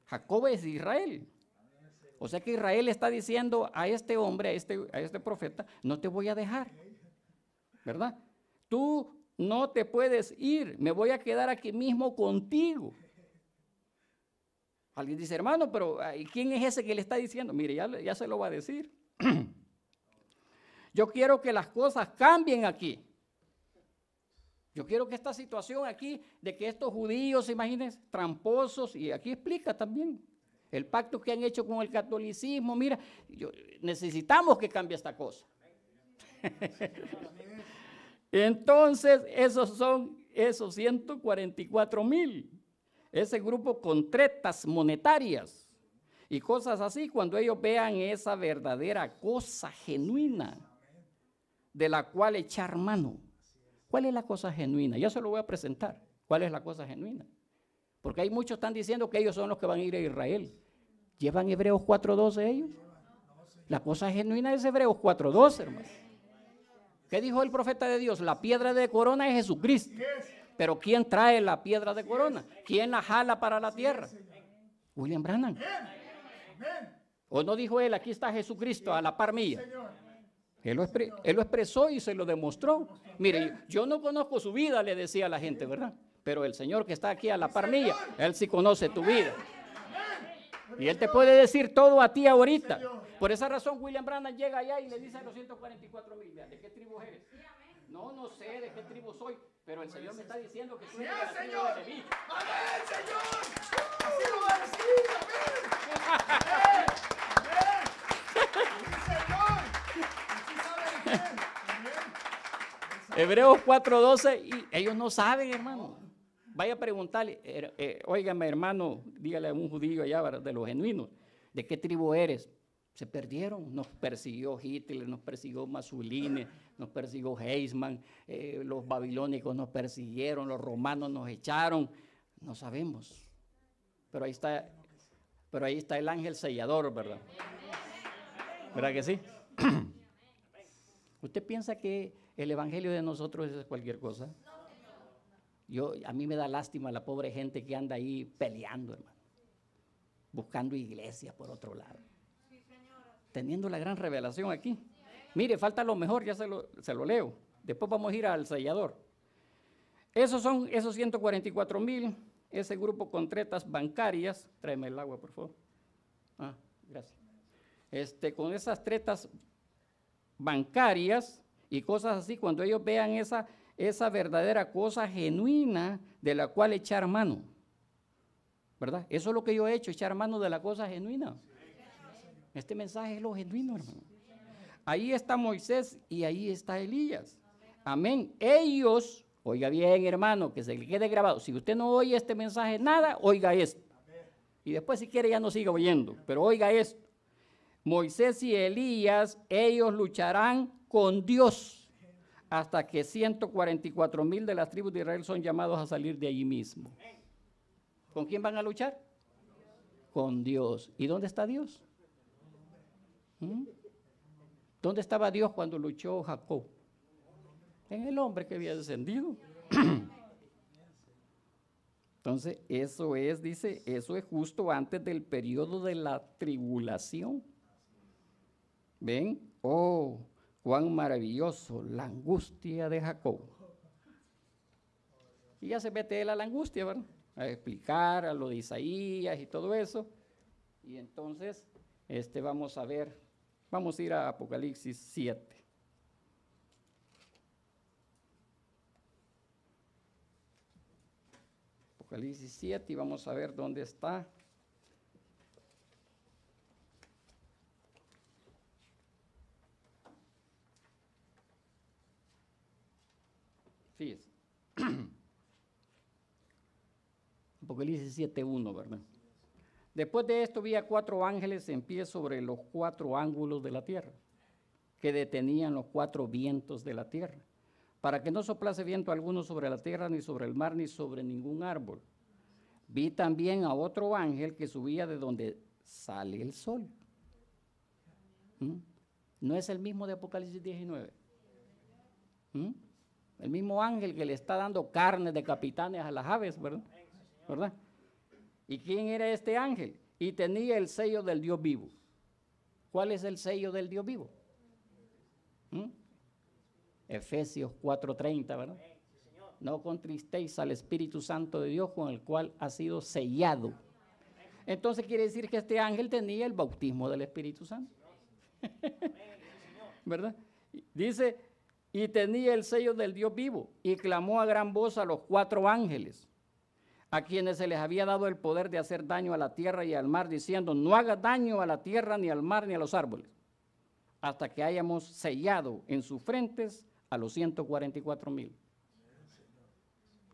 Jacob es Israel. O sea que Israel está diciendo a este hombre, a este, a este profeta, no te voy a dejar. ¿Verdad? Tú no te puedes ir, me voy a quedar aquí mismo contigo. Alguien dice, hermano, pero ¿quién es ese que le está diciendo? Mire, ya, se lo va a decir. Yo quiero que las cosas cambien aquí. Yo quiero que esta situación aquí, de que estos judíos, imagínense, tramposos, y aquí explica también el pacto que han hecho con el catolicismo, mira, necesitamos que cambie esta cosa. Entonces, esos son esos 144 mil. Ese grupo con tretas monetarias y cosas así, cuando ellos vean esa verdadera cosa genuina de la cual echar mano. ¿Cuál es la cosa genuina? Yo se lo voy a presentar. ¿Cuál es la cosa genuina? Porque hay muchos que están diciendo que ellos son los que van a ir a Israel. ¿Llevan Hebreos 4.12 ellos? La cosa genuina es Hebreos 4.12, hermano. ¿Qué dijo el profeta de Dios? La piedra de corona es Jesucristo. Pero ¿quién trae la piedra de corona? ¿Quién la jala para la tierra? William Branham. ¿O no dijo él, aquí está Jesucristo a la par Él lo, expresó y se lo demostró. Mire, yo no conozco su vida, le decía la gente, ¿verdad? Pero el Señor que está aquí a la par Él sí conoce tu vida. Y Él te puede decir todo a ti ahorita. Por esa razón, William Branham llega allá y le dice a los 144 mil, ¿de qué tribu eres? No, no sé de qué tribu soy, pero el Señor me está diciendo que soy de la de ¡Amén, Señor! ¡Así lo va a decir! ¡Amén! ¡Amén! Hebreos 4.12 y ellos no saben, hermano. Vaya a preguntarle, er, oiga eh, hermano, dígale a un judío allá de los genuinos, ¿de qué tribu eres? Se perdieron, nos persiguió Hitler, nos persiguió Mussolini, nos persiguió Heisman, eh, los babilónicos nos persiguieron, los romanos nos echaron, no sabemos. Pero ahí está, pero ahí está el ángel sellador, ¿verdad? ¿Verdad que sí? ¿Usted piensa que el evangelio de nosotros es cualquier cosa? Yo, a mí me da lástima la pobre gente que anda ahí peleando, hermano, buscando iglesia por otro lado. Teniendo la gran revelación aquí. Mire, falta lo mejor, ya se lo, se lo, leo. Después vamos a ir al sellador. Esos son esos 144 mil, ese grupo con tretas bancarias. Tráeme el agua, por favor. Ah, gracias. Este, con esas tretas bancarias y cosas así, cuando ellos vean esa esa verdadera cosa genuina de la cual echar mano. ¿Verdad? Eso es lo que yo he hecho, echar mano de la cosa genuina. Este mensaje es lo genuino, hermano. Ahí está Moisés y ahí está Elías. Amén. Ellos, oiga bien, hermano, que se le quede grabado. Si usted no oye este mensaje, nada, oiga esto. Y después, si quiere, ya no siga oyendo. Pero oiga esto. Moisés y Elías, ellos lucharán con Dios hasta que 144 mil de las tribus de Israel son llamados a salir de allí mismo. ¿Con quién van a luchar? Con Dios. ¿Y dónde está Dios? ¿Mm? ¿Dónde estaba Dios cuando luchó Jacob? En el hombre que había descendido. Entonces, eso es, dice, eso es justo antes del periodo de la tribulación. ¿Ven? Oh, cuán maravilloso la angustia de Jacob. Y ya se mete él a la angustia, ¿verdad? A explicar a lo de Isaías y todo eso. Y entonces, este, vamos a ver, vamos a ir a Apocalipsis 7. Apocalipsis 7 y vamos a ver dónde está Apocalipsis 7.1, ¿verdad? Después de esto vi a cuatro ángeles en pie sobre los cuatro ángulos de la tierra, que detenían los cuatro vientos de la tierra, para que no soplase viento alguno sobre la tierra, ni sobre el mar, ni sobre ningún árbol. Vi también a otro ángel que subía de donde sale el sol. ¿Mm? ¿No es el mismo de Apocalipsis 19? El mismo ángel que le está dando carne de capitanes a las aves, ¿verdad? ¿Verdad? ¿Y quién era este ángel? Y tenía el sello del Dios vivo. ¿Cuál es el sello del Dios vivo? ¿Mm? Efesios 4:30, ¿verdad? No contristéis al Espíritu Santo de Dios con el cual ha sido sellado. Entonces quiere decir que este ángel tenía el bautismo del Espíritu Santo. ¿Verdad? Dice, y tenía el sello del Dios vivo, y clamó a gran voz a los cuatro ángeles, a quienes se les había dado el poder de hacer daño a la tierra y al mar, diciendo, no haga daño a la tierra, ni al mar, ni a los árboles, hasta que hayamos sellado en sus frentes a los 144 mil.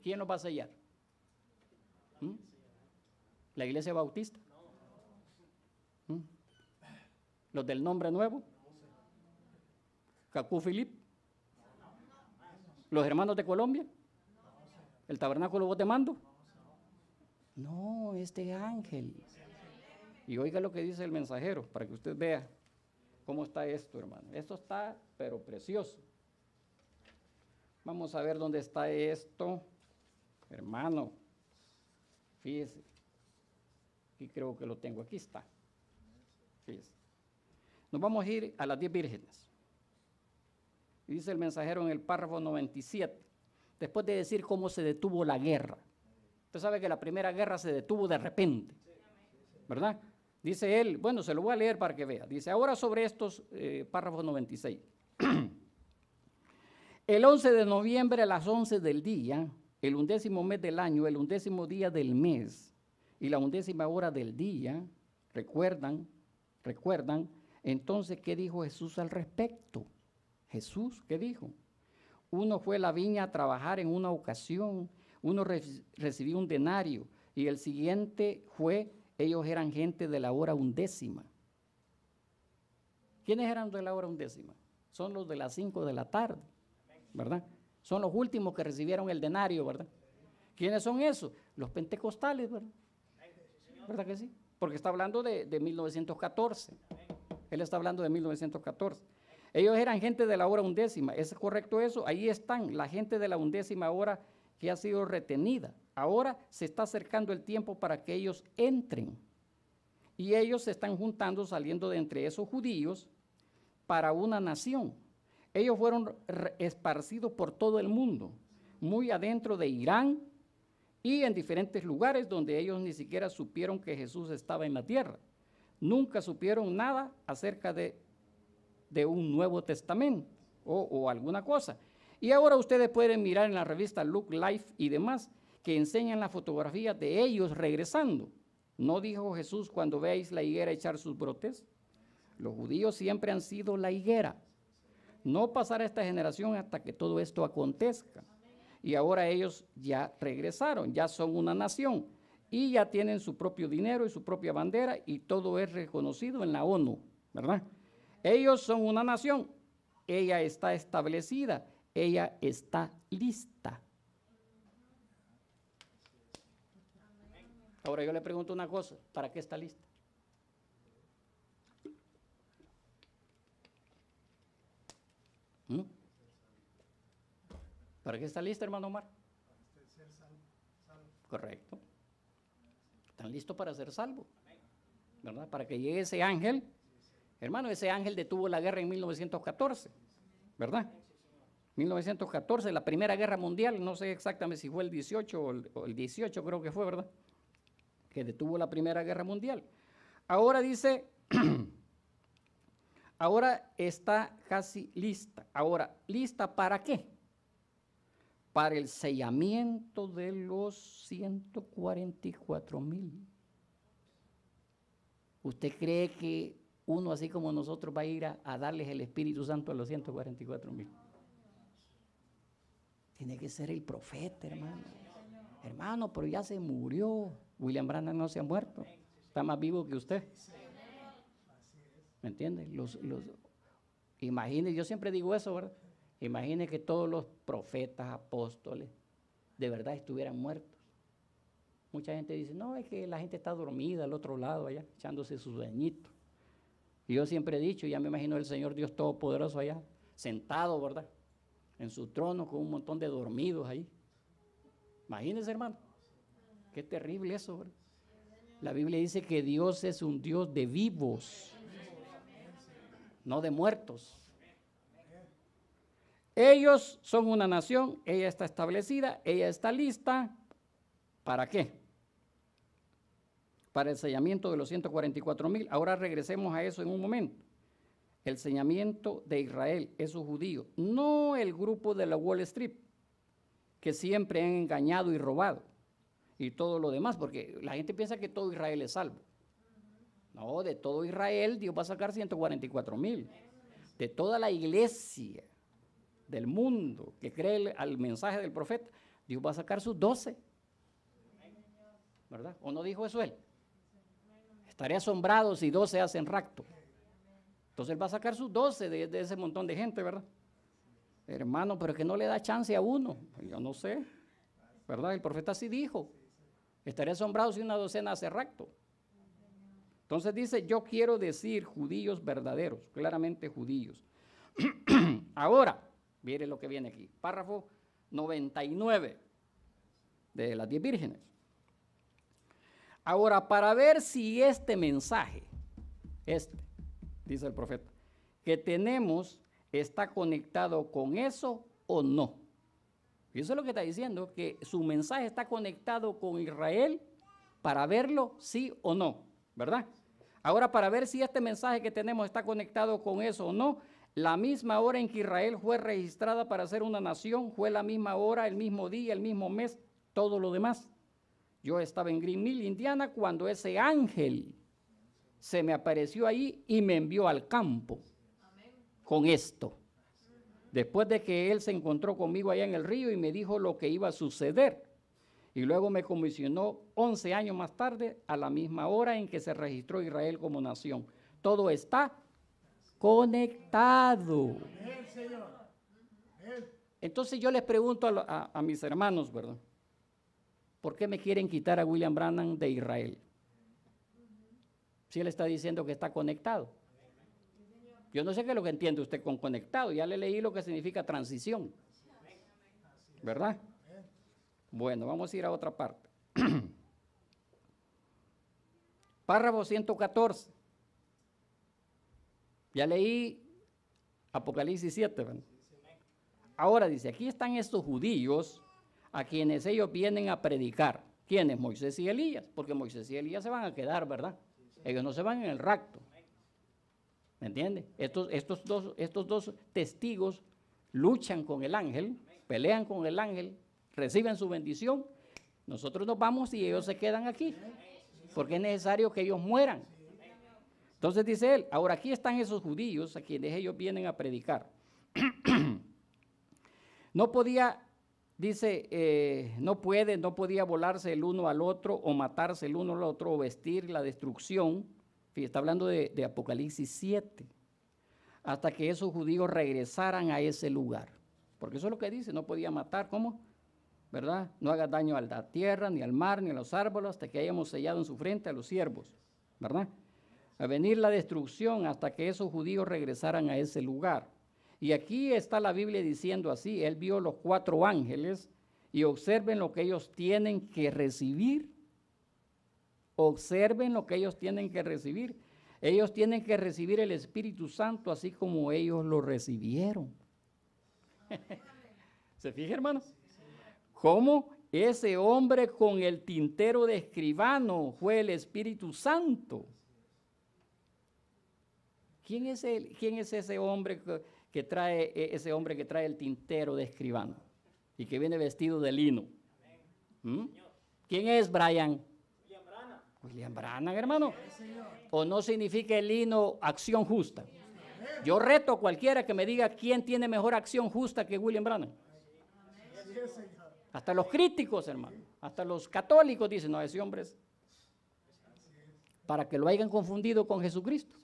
¿Quién nos va a sellar? ¿Mm? ¿La iglesia bautista? ¿Mm? ¿Los del nombre nuevo? ¿Cacú Filip? ¿Los hermanos de Colombia? ¿El tabernáculo vos te mando? No, este ángel. Y oiga lo que dice el mensajero para que usted vea cómo está esto, hermano. Esto está, pero precioso. Vamos a ver dónde está esto, hermano. Fíjese. y creo que lo tengo. Aquí está. Fíjese. Nos vamos a ir a las diez vírgenes dice el mensajero en el párrafo 97, después de decir cómo se detuvo la guerra. Usted sabe que la primera guerra se detuvo de repente, ¿verdad? Dice él, bueno, se lo voy a leer para que vea. Dice, ahora sobre estos eh, párrafos 96. el 11 de noviembre a las 11 del día, el undécimo mes del año, el undécimo día del mes y la undécima hora del día, recuerdan, recuerdan, entonces, ¿qué dijo Jesús al respecto? Jesús, ¿qué dijo? Uno fue a la viña a trabajar en una ocasión, uno recibió un denario y el siguiente fue, ellos eran gente de la hora undécima. ¿Quiénes eran de la hora undécima? Son los de las cinco de la tarde, ¿verdad? Son los últimos que recibieron el denario, ¿verdad? ¿Quiénes son esos? Los pentecostales, ¿verdad? ¿Verdad que sí? Porque está hablando de, de 1914. Él está hablando de 1914. Ellos eran gente de la hora undécima, ¿es correcto eso? Ahí están, la gente de la undécima hora que ha sido retenida. Ahora se está acercando el tiempo para que ellos entren. Y ellos se están juntando, saliendo de entre esos judíos, para una nación. Ellos fueron esparcidos por todo el mundo, muy adentro de Irán y en diferentes lugares donde ellos ni siquiera supieron que Jesús estaba en la tierra. Nunca supieron nada acerca de de un Nuevo Testamento o, alguna cosa. Y ahora ustedes pueden mirar en la revista Look Life y demás que enseñan la fotografía de ellos regresando. ¿No dijo Jesús cuando veis la higuera echar sus brotes? Los judíos siempre han sido la higuera. No pasará esta generación hasta que todo esto acontezca. Y ahora ellos ya regresaron, ya son una nación y ya tienen su propio dinero y su propia bandera y todo es reconocido en la ONU, ¿verdad? Ellos son una nación. Ella está establecida. Ella está lista. Ahora yo le pregunto una cosa. ¿Para qué está lista? ¿Mm? ¿Para qué está lista, hermano Omar? Para ser salvo, Correcto. Están listos para ser salvo? ¿Verdad? Para que llegue ese ángel Hermano, ese ángel detuvo la guerra en 1914, ¿verdad? 1914, la Primera Guerra Mundial, no sé exactamente si fue el 18 o el, 18 creo que fue, ¿verdad? Que detuvo la Primera Guerra Mundial. Ahora dice, ahora está casi lista. Ahora, ¿lista para qué? Para el sellamiento de los 144 mil. ¿Usted cree que uno así como nosotros va a ir a, darles el Espíritu Santo a los 144 mil. Tiene que ser el profeta, hermano. Hermano, pero ya se murió. William Branham no se ha muerto. Está más vivo que usted. ¿Me entiende? Los, imagine, yo siempre digo eso, ¿verdad? Imagine que todos los profetas, apóstoles, de verdad estuvieran muertos. Mucha gente dice, no, es que la gente está dormida al otro lado allá, echándose su sueñito. Y yo siempre he dicho, ya me imagino el Señor Dios Todopoderoso allá, sentado, ¿verdad? En su trono con un montón de dormidos ahí. Imagínense, hermano. Qué terrible eso, La Biblia dice que Dios es un Dios de vivos, no de muertos. Ellos son una nación, ella está establecida, ella está lista. ¿Para qué? para el sellamiento de los 144 mil. Ahora regresemos a eso en un momento. El sellamiento de Israel, esos judío, no el grupo de la Wall Street, que siempre han engañado y robado, y todo lo demás, porque la gente piensa que todo Israel es salvo. No, de todo Israel Dios va a sacar 144 mil. De toda la iglesia del mundo que cree al mensaje del profeta, Dios va a sacar sus 12. ¿Verdad? ¿O no dijo eso él? Estaré asombrado si 12 hacen rapto. Entonces él va a sacar sus doce de, ese montón de gente, ¿verdad? Hermano, pero que no le da chance a uno. Yo no sé, ¿verdad? El profeta sí dijo. Estaré asombrado si una docena hace rapto. Entonces dice, yo quiero decir judíos verdaderos, claramente judíos. Ahora, mire lo que viene aquí, párrafo 99 de las 10 vírgenes. Ahora, para ver si este mensaje, este, dice el profeta, que tenemos está conectado con eso o no. Y eso es lo que está diciendo, que su mensaje está conectado con Israel para verlo sí o no, ¿verdad? Ahora, para ver si este mensaje que tenemos está conectado con eso o no, la misma hora en que Israel fue registrada para ser una nación, fue la misma hora, el mismo día, el mismo mes, todo lo demás. Yo estaba en Green Mill, Indiana, cuando ese ángel se me apareció ahí y me envió al campo con esto. Después de que él se encontró conmigo allá en el río y me dijo lo que iba a suceder. Y luego me comisionó 11 años más tarde, a la misma hora en que se registró Israel como nación. Todo está conectado. Entonces yo les pregunto a, a mis hermanos, ¿verdad? ¿Por qué me quieren quitar a William Branham de Israel? Si él está diciendo que está conectado. Yo no sé qué es lo que entiende usted con conectado. Ya le leí lo que significa transición. ¿Verdad? Bueno, vamos a ir a otra parte. Párrafo 114. Ya leí Apocalipsis 7. Ahora dice, aquí están estos judíos a quienes ellos vienen a predicar. ¿Quiénes? Moisés y Elías, porque Moisés y Elías se van a quedar, ¿verdad? Ellos no se van en el rapto. ¿Me entiendes? Estos, estos, dos, estos dos testigos luchan con el ángel, pelean con el ángel, reciben su bendición. Nosotros nos vamos y ellos se quedan aquí, porque es necesario que ellos mueran. Entonces dice él, ahora aquí están esos judíos a quienes ellos vienen a predicar. no podía Dice, eh, no puede, no podía volarse el uno al otro o matarse el uno al otro o vestir la destrucción. Está hablando de, Apocalipsis 7. Hasta que esos judíos regresaran a ese lugar. Porque eso es lo que dice, no podía matar. ¿Cómo? ¿Verdad? No haga daño a la tierra, ni al mar, ni a los árboles, hasta que hayamos sellado en su frente a los siervos. ¿Verdad? A venir la destrucción hasta que esos judíos regresaran a ese lugar. Y aquí está la Biblia diciendo así, él vio los cuatro ángeles y observen lo que ellos tienen que recibir. Observen lo que ellos tienen que recibir. Ellos tienen que recibir el Espíritu Santo así como ellos lo recibieron. ¿Se fija, hermanos? ¿Cómo ese hombre con el tintero de escribano fue el Espíritu Santo? ¿Quién es, el, quién es ese hombre? que trae e, ese hombre que trae el tintero de escribano y que viene vestido de lino. ¿Mm? ¿Quién es Brian? William Branham. William Branham, hermano. ¿O no significa el lino acción justa? Yo reto a cualquiera que me diga quién tiene mejor acción justa que William Branham. Hasta los críticos, hermano. Hasta los católicos dicen, no, ese hombre es... Para que lo hayan confundido con Jesucristo.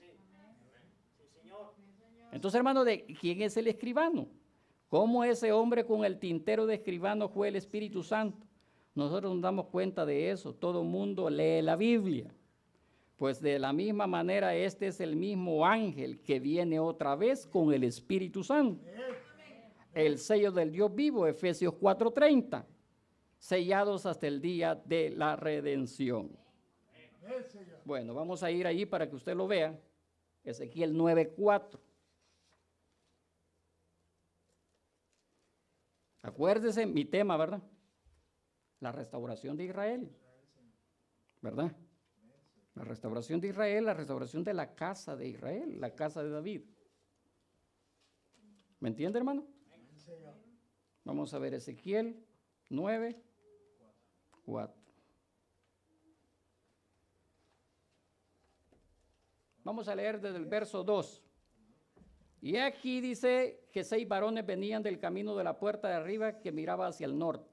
Entonces, hermano, ¿de quién es el escribano? ¿Cómo ese hombre con el tintero de escribano fue el Espíritu Santo? Nosotros nos damos cuenta de eso. Todo mundo lee la Biblia. Pues de la misma manera, este es el mismo ángel que viene otra vez con el Espíritu Santo. El sello del Dios vivo, Efesios 4:30. Sellados hasta el día de la redención. Bueno, vamos a ir ahí para que usted lo vea. Ezequiel 9:4. Acuérdese mi tema, ¿verdad? La restauración de Israel. ¿Verdad? La restauración de Israel, la restauración de la casa de Israel, la casa de David. ¿Me entiende, hermano? Vamos a ver Ezequiel 9, 4. Vamos a leer desde el verso 2. Y aquí dice que seis varones venían del camino de la puerta de arriba que miraba hacia el norte.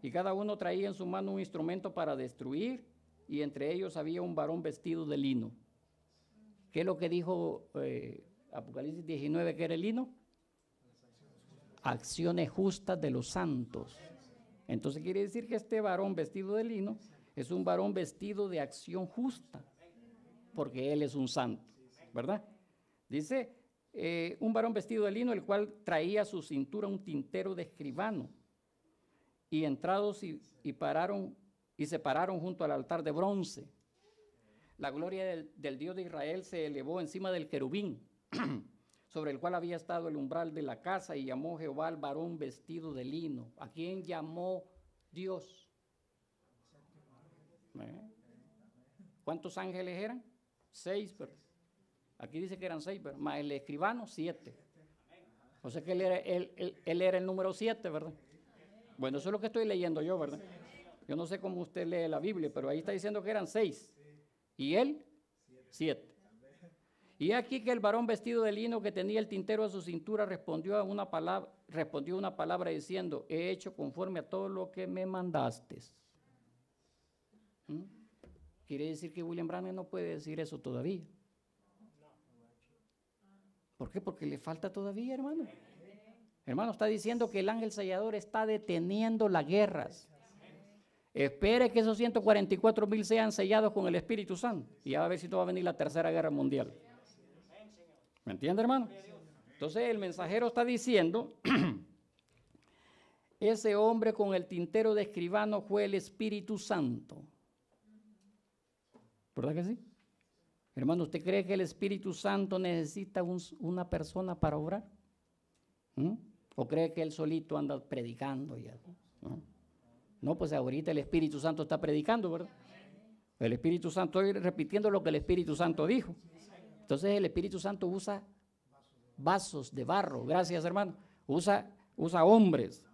Y cada uno traía en su mano un instrumento para destruir, y entre ellos había un varón vestido de lino. ¿Qué es lo que dijo eh, Apocalipsis 19 que era el lino? Acciones justas de los santos. Entonces quiere decir que este varón vestido de lino es un varón vestido de acción justa, porque él es un santo, ¿verdad? Dice eh, un varón vestido de lino, el cual traía a su cintura un tintero de escribano. Y entrados y, pararon y se pararon junto al altar de bronce. La gloria del, Dios de Israel se elevó encima del querubín, sobre el cual había estado el umbral de la casa, y llamó Jehová al varón vestido de lino. ¿A quién llamó Dios? ¿Eh? ¿Cuántos ángeles eran? Seis, personas. Aquí dice que eran seis, pero más el escribano, siete. O sea que él era, era el número siete, ¿verdad? Bueno, eso es lo que estoy leyendo yo, ¿verdad? Yo no sé cómo usted lee la Biblia, pero ahí está diciendo que eran seis. Y él, siete. Y aquí que el varón vestido de lino que tenía el tintero a su cintura respondió a una palabra, respondió una palabra diciendo, he hecho conforme a todo lo que me mandaste. ¿Mm? Quiere decir que William Branham no puede decir eso todavía. ¿Por qué? Porque le falta todavía, hermano. Hermano, está diciendo que el ángel sellador está deteniendo las guerras. Espere que esos 144 mil sean sellados con el Espíritu Santo. Y a ver si no va a venir la tercera guerra mundial. ¿Me entiende, hermano? Entonces el mensajero está diciendo, ese hombre con el tintero de escribano fue el Espíritu Santo. ¿Verdad que sí? Hermano, ¿usted cree que el Espíritu Santo necesita una persona para obrar? ¿Mm? ¿O cree que él solito anda predicando y ¿No? no, pues ahorita el Espíritu Santo está predicando, ¿verdad? El Espíritu Santo, estoy repitiendo lo que el Espíritu Santo dijo. Entonces el Espíritu Santo usa vasos de barro, gracias hermano, usa, usa hombres.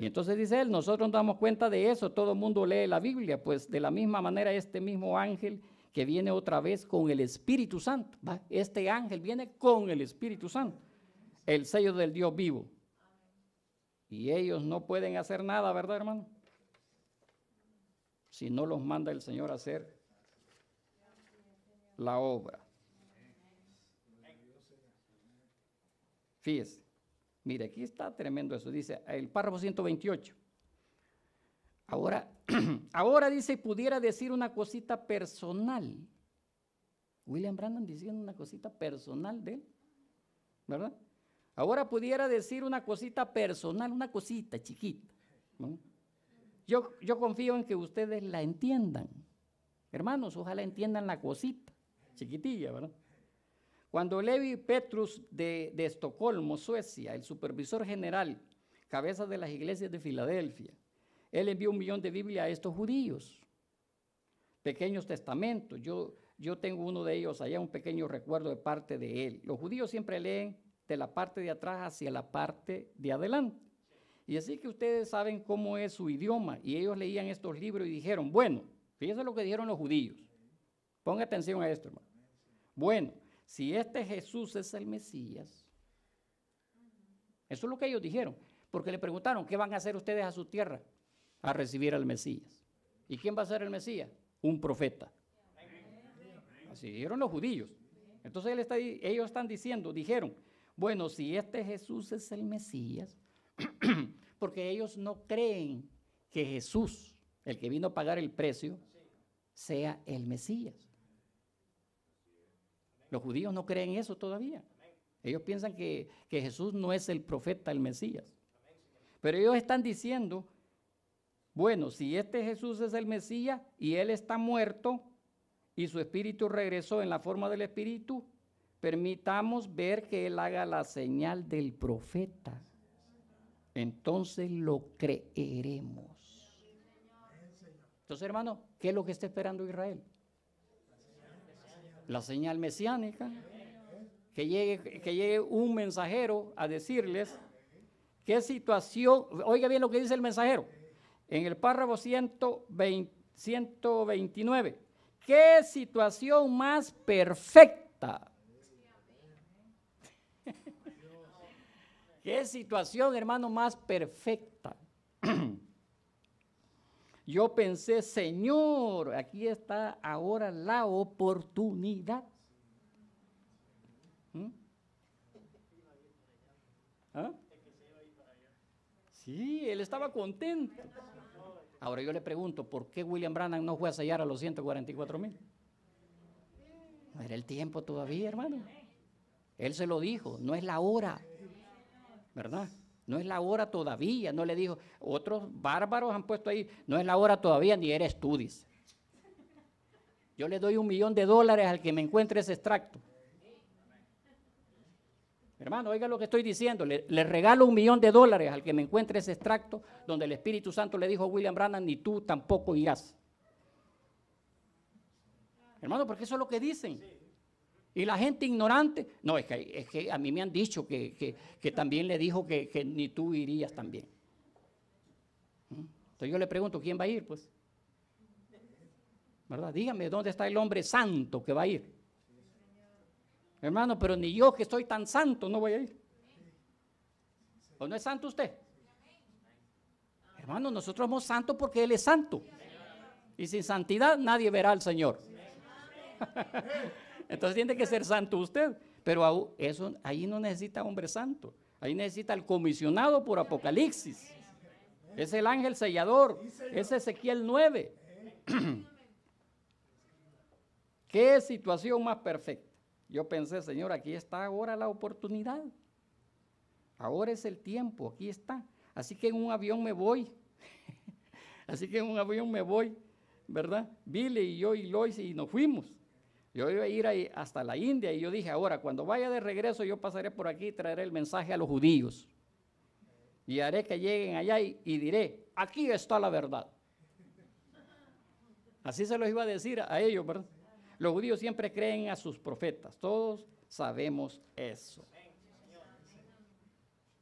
Y entonces dice él, nosotros nos damos cuenta de eso, todo el mundo lee la Biblia, pues de la misma manera este mismo ángel que viene otra vez con el Espíritu Santo. Este ángel viene con el Espíritu Santo, el sello del Dios vivo. Y ellos no pueden hacer nada, ¿verdad, hermano? Si no los manda el Señor a hacer la obra. Fíjese, mire, aquí está tremendo eso. Dice el párrafo 128. Ahora, ahora dice, pudiera decir una cosita personal. William Brandon diciendo una cosita personal de él, ¿verdad? Ahora pudiera decir una cosita personal, una cosita chiquita. Yo, yo confío en que ustedes la entiendan. Hermanos, ojalá entiendan la cosita chiquitilla, ¿verdad? Cuando Levi Petrus de Estocolmo, Suecia, el supervisor general, cabeza de las iglesias de Filadelfia, él envió un millón de biblia a estos judíos. Pequeños testamentos. Yo, yo tengo uno de ellos allá, un pequeño recuerdo de parte de él. Los judíos siempre leen de la parte de atrás hacia la parte de adelante. Y así que ustedes saben cómo es su idioma. Y ellos leían estos libros y dijeron, bueno, fíjense lo que dijeron los judíos. Ponga atención a esto, hermano. Bueno, si este Jesús es el Mesías, eso es lo que ellos dijeron. Porque le preguntaron, ¿qué van a hacer ustedes a su tierra? a recibir al Mesías. ¿Y quién va a ser el Mesías? Un profeta. Así dijeron los judíos. Entonces ellos están diciendo, dijeron, bueno, si este Jesús es el Mesías, porque ellos no creen que Jesús, el que vino a pagar el precio, sea el Mesías. Los judíos no creen eso todavía. Ellos piensan que, que Jesús no es el profeta, el Mesías. Pero ellos están diciendo, bueno, si este Jesús es el Mesías y él está muerto y su espíritu regresó en la forma del espíritu, permitamos ver que él haga la señal del profeta. Entonces lo creeremos. Entonces, hermano, ¿qué es lo que está esperando Israel? La señal mesiánica. Que llegue, que llegue un mensajero a decirles qué situación, oiga bien lo que dice el mensajero en el párrafo 129. ¿Qué situación más perfecta? ¿Qué situación, hermano, más perfecta? Yo pensé, Señor, aquí está ahora la oportunidad. ¿Mm? ¿Ah? Sí, él estaba contento. Ahora yo le pregunto, ¿por qué William Branham no fue a sellar a los 144 mil? No era el tiempo todavía, hermano. Él se lo dijo, no es la hora, ¿verdad? No es la hora todavía, no le dijo. Otros bárbaros han puesto ahí, no es la hora todavía, ni era tú, Yo le doy un millón de dólares al que me encuentre ese extracto. Hermano, oiga lo que estoy diciendo. Le, regalo un millón de dólares al que me encuentre ese extracto donde el Espíritu Santo le dijo a William Branham, ni tú tampoco irás. Hermano, porque eso es lo que dicen. Y la gente ignorante, no, es que, a mí me han dicho que, que también le dijo que, ni tú irías también. Entonces yo le pregunto, ¿quién va a ir? Pues, ¿verdad? Dígame, ¿dónde está el hombre santo que va a ir? Hermano, pero ni yo que soy tan santo no voy a ir. ¿O no es santo usted? Hermano, nosotros somos santos porque Él es santo. Y sin santidad nadie verá al Señor. Entonces tiene que ser santo usted. Pero eso, ahí no necesita hombre santo. Ahí necesita el comisionado por Apocalipsis. Es el ángel sellador. Es Ezequiel 9. ¿Qué situación más perfecta? Yo pensé, Señor, aquí está ahora la oportunidad. Ahora es el tiempo, aquí está. Así que en un avión me voy. Así que en un avión me voy, ¿verdad? Billy y yo y Lois y nos fuimos. Yo iba a ir hasta la India y yo dije, ahora, cuando vaya de regreso yo pasaré por aquí y traeré el mensaje a los judíos. Y haré que lleguen allá y diré, aquí está la verdad. Así se los iba a decir a ellos, ¿verdad? Los judíos siempre creen a sus profetas, todos sabemos eso.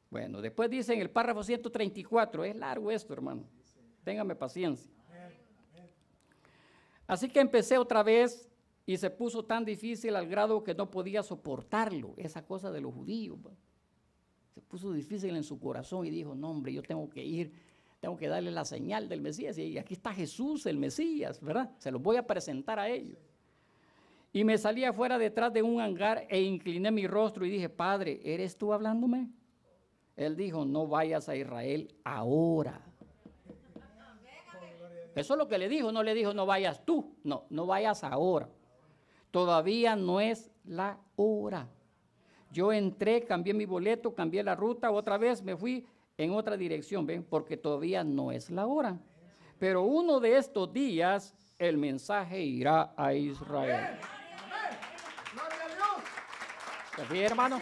Bueno, después dice en el párrafo 134, es largo esto, hermano, téngame paciencia. Así que empecé otra vez y se puso tan difícil al grado que no podía soportarlo, esa cosa de los judíos. Pues. Se puso difícil en su corazón y dijo, no hombre, yo tengo que ir, tengo que darle la señal del Mesías. Y aquí está Jesús, el Mesías, ¿verdad? Se los voy a presentar a ellos. Y me salí afuera detrás de un hangar e incliné mi rostro y dije, Padre, ¿eres tú hablándome? Él dijo, no vayas a Israel ahora. Eso es lo que le dijo, no le dijo, no vayas tú, no, no vayas ahora. Todavía no es la hora. Yo entré, cambié mi boleto, cambié la ruta, otra vez me fui en otra dirección, ¿ven? Porque todavía no es la hora. Pero uno de estos días el mensaje irá a Israel. Pues hermano?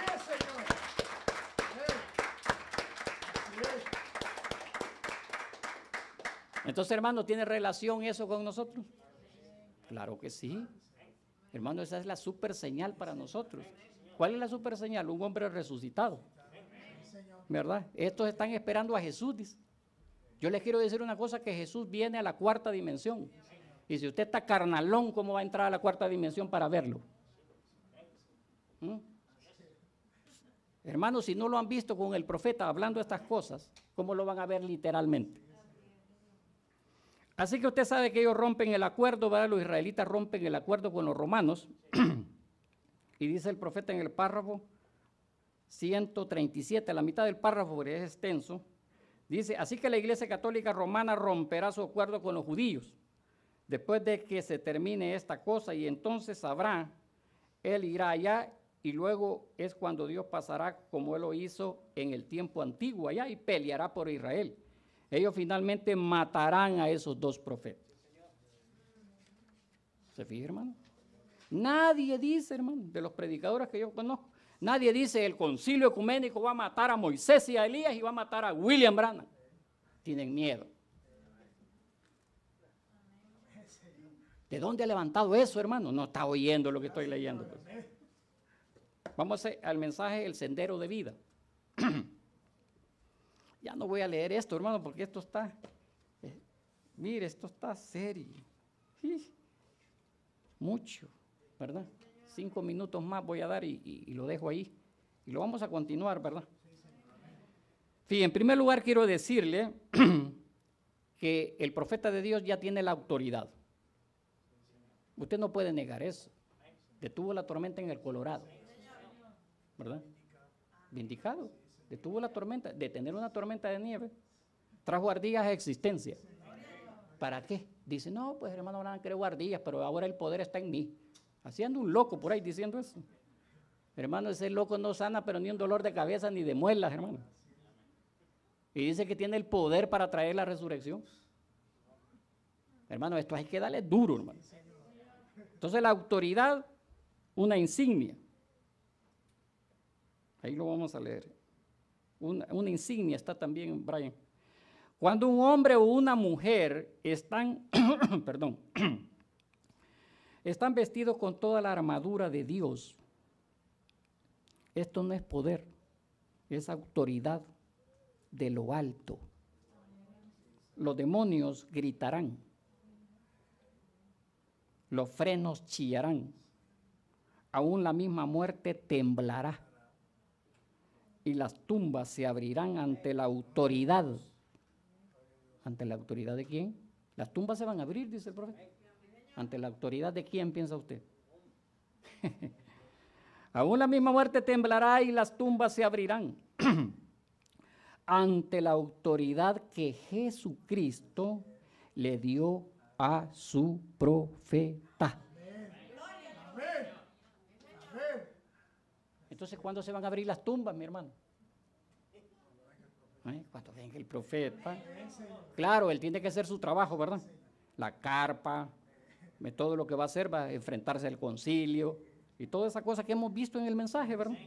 Entonces, hermano, ¿tiene relación eso con nosotros? Claro que sí. Hermano, esa es la super señal para nosotros. ¿Cuál es la super señal? Un hombre resucitado. ¿Verdad? Estos están esperando a Jesús. Yo les quiero decir una cosa, que Jesús viene a la cuarta dimensión. Y si usted está carnalón, ¿cómo va a entrar a la cuarta dimensión para verlo? ¿Mm? Hermanos, si no lo han visto con el profeta hablando estas cosas, ¿cómo lo van a ver literalmente? Así que usted sabe que ellos rompen el acuerdo, ¿verdad? Los israelitas rompen el acuerdo con los romanos. y dice el profeta en el párrafo 137, la mitad del párrafo, es extenso. Dice, así que la Iglesia Católica Romana romperá su acuerdo con los judíos después de que se termine esta cosa y entonces sabrá, él irá allá y luego es cuando Dios pasará como Él lo hizo en el tiempo antiguo allá y peleará por Israel. Ellos finalmente matarán a esos dos profetas. ¿Se fija, hermano? Nadie dice, hermano, de los predicadores que yo conozco, nadie dice el concilio ecuménico va a matar a Moisés y a Elías y va a matar a William Branham. Tienen miedo. ¿De dónde ha levantado eso, hermano? No está oyendo lo que estoy leyendo. Pues. Vamos al mensaje El Sendero de Vida. ya no voy a leer esto, hermano, porque esto está, eh, mire, esto está serio. mucho, ¿verdad? Cinco minutos más voy a dar y, lo dejo ahí. Y lo vamos a continuar, ¿verdad? Sí, en primer lugar quiero decirle que el profeta de Dios ya tiene la autoridad. Usted no puede negar eso. Detuvo la tormenta en el Colorado. ¿verdad? Vindicado. Detuvo la tormenta. Detener una tormenta de nieve trajo ardillas a existencia. ¿Para qué? Dice, no, pues hermano Abraham creó ardillas, pero ahora el poder está en mí. Haciendo un loco por ahí diciendo eso. Hermano, ese loco no sana, pero ni un dolor de cabeza ni de muelas, hermano. Y dice que tiene el poder para traer la resurrección. Hermano, esto hay que darle duro, hermano. Entonces la autoridad, una insignia. Ahí lo vamos a leer. Una, insignia está también, Brian. Cuando un hombre o una mujer están, perdón, están vestidos con toda la armadura de Dios, esto no es poder, es autoridad de lo alto. Los demonios gritarán, los frenos chillarán, aún la misma muerte temblará y las tumbas se abrirán ante la autoridad. ¿Ante la autoridad de quién? Las tumbas se van a abrir, dice el profeta. ¿Ante la autoridad de quién piensa usted? Aún la misma muerte temblará y las tumbas se abrirán. ante la autoridad que Jesucristo le dio a su profeta. Entonces, ¿cuándo se van a abrir las tumbas, mi hermano? ¿Eh? Cuando venga el profeta. Claro, él tiene que hacer su trabajo, ¿verdad? La carpa, todo lo que va a hacer, va a enfrentarse al concilio y toda esa cosa que hemos visto en el mensaje, ¿verdad?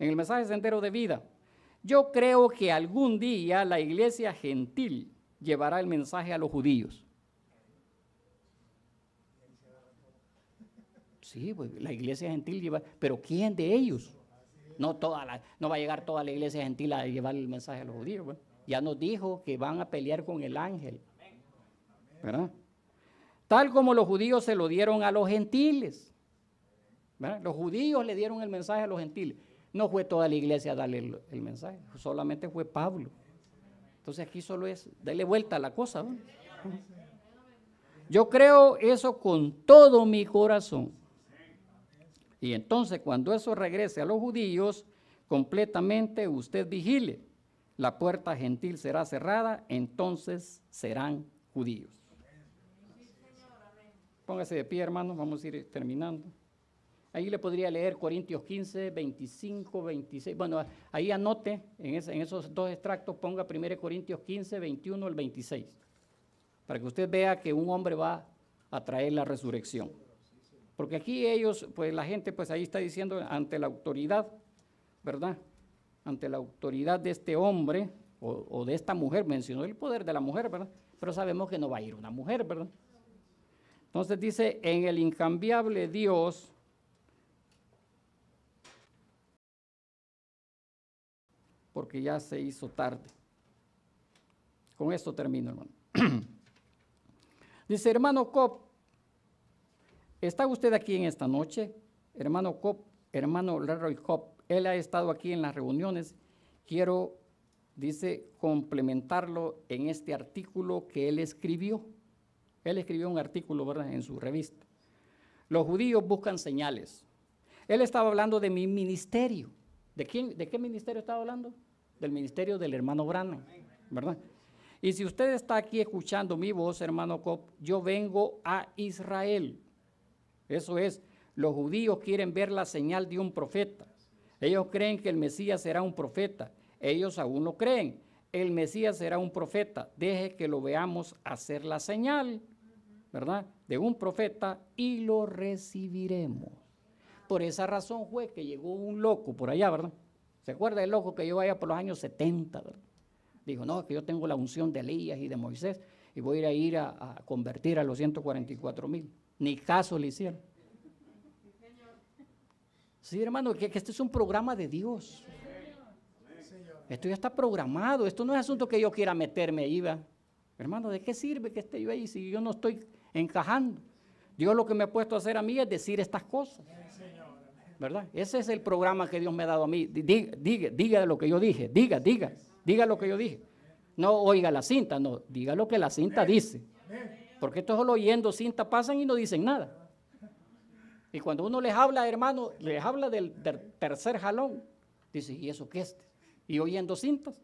En el mensaje sendero de vida. Yo creo que algún día la iglesia gentil llevará el mensaje a los judíos. Sí, pues, la iglesia gentil lleva, pero ¿quién de ellos? No, toda la, no va a llegar toda la iglesia gentil a llevar el mensaje a los judíos. Pues. Ya nos dijo que van a pelear con el ángel. ¿Verdad? Tal como los judíos se lo dieron a los gentiles. ¿verdad? Los judíos le dieron el mensaje a los gentiles. No fue toda la iglesia a darle el, mensaje, solamente fue Pablo. Entonces aquí solo es darle vuelta a la cosa. Yo creo eso con todo mi corazón. Y entonces cuando eso regrese a los judíos, completamente usted vigile. La puerta gentil será cerrada, entonces serán judíos. Póngase de pie, hermanos, vamos a ir terminando. Ahí le podría leer Corintios 15, 25, 26. Bueno, ahí anote, en, esos dos extractos ponga 1 Corintios 15, 21 al 26, para que usted vea que un hombre va a traer la resurrección. Porque aquí ellos, pues la gente, pues ahí está diciendo ante la autoridad, ¿verdad? Ante la autoridad de este hombre o, de esta mujer, mencionó el poder de la mujer, ¿verdad? Pero sabemos que no va a ir una mujer, ¿verdad? Entonces dice, en el incambiable Dios, porque ya se hizo tarde. Con esto termino, hermano. Dice, hermano Cop, Está usted aquí en esta noche, hermano Cop, hermano Larry Cop. Él ha estado aquí en las reuniones. Quiero, dice, complementarlo en este artículo que él escribió. Él escribió un artículo, ¿verdad? en su revista. Los judíos buscan señales. Él estaba hablando de mi ministerio. ¿De, quién, de qué ministerio estaba hablando? Del ministerio del hermano Branham, ¿verdad? Y si usted está aquí escuchando mi voz, hermano Cop, yo vengo a Israel. Eso es, los judíos quieren ver la señal de un profeta. Ellos creen que el Mesías será un profeta. Ellos aún no creen. El Mesías será un profeta. Deje que lo veamos hacer la señal, ¿verdad? De un profeta y lo recibiremos. Por esa razón fue que llegó un loco por allá, ¿verdad? ¿Se acuerda el loco que yo allá por los años 70, ¿verdad? Dijo, no, que yo tengo la unción de Elías y de Moisés y voy a ir a, a convertir a los 144 mil. Ni caso le hicieron. Sí, hermano, que, este es un programa de Dios. Esto ya está programado. Esto no es asunto que yo quiera meterme ahí. Hermano, ¿de qué sirve que esté yo ahí si yo no estoy encajando? Dios lo que me ha puesto a hacer a mí es decir estas cosas. ¿Verdad? Ese es el programa que Dios me ha dado a mí. Diga, diga, diga lo que yo dije. Diga, diga. Diga lo que yo dije. No oiga la cinta, no. Diga lo que la cinta dice. Porque estos oyendo cintas pasan y no dicen nada. Y cuando uno les habla, hermano, les habla del, tercer jalón. Dice, ¿y eso qué es? Y oyendo cintas.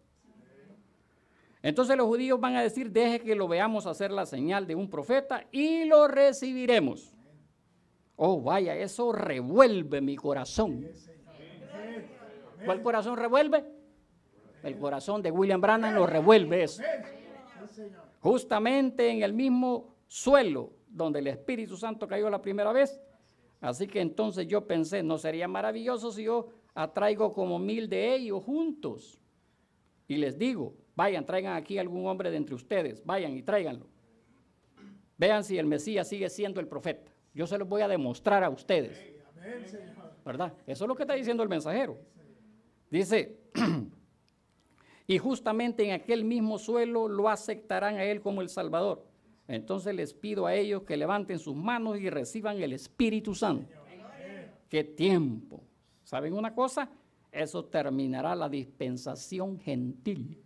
Entonces los judíos van a decir, deje que lo veamos hacer la señal de un profeta y lo recibiremos. Oh, vaya, eso revuelve mi corazón. ¿Cuál corazón revuelve? El corazón de William Branham lo revuelve eso justamente en el mismo suelo donde el Espíritu Santo cayó la primera vez. Así que entonces yo pensé, ¿no sería maravilloso si yo atraigo como mil de ellos juntos? Y les digo, vayan, traigan aquí algún hombre de entre ustedes, vayan y tráiganlo. Vean si el Mesías sigue siendo el profeta. Yo se los voy a demostrar a ustedes. ¿Verdad? Eso es lo que está diciendo el mensajero. Dice, y justamente en aquel mismo suelo lo aceptarán a Él como el Salvador. Entonces les pido a ellos que levanten sus manos y reciban el Espíritu Santo. ¡Qué tiempo! ¿Saben una cosa? Eso terminará la dispensación gentil.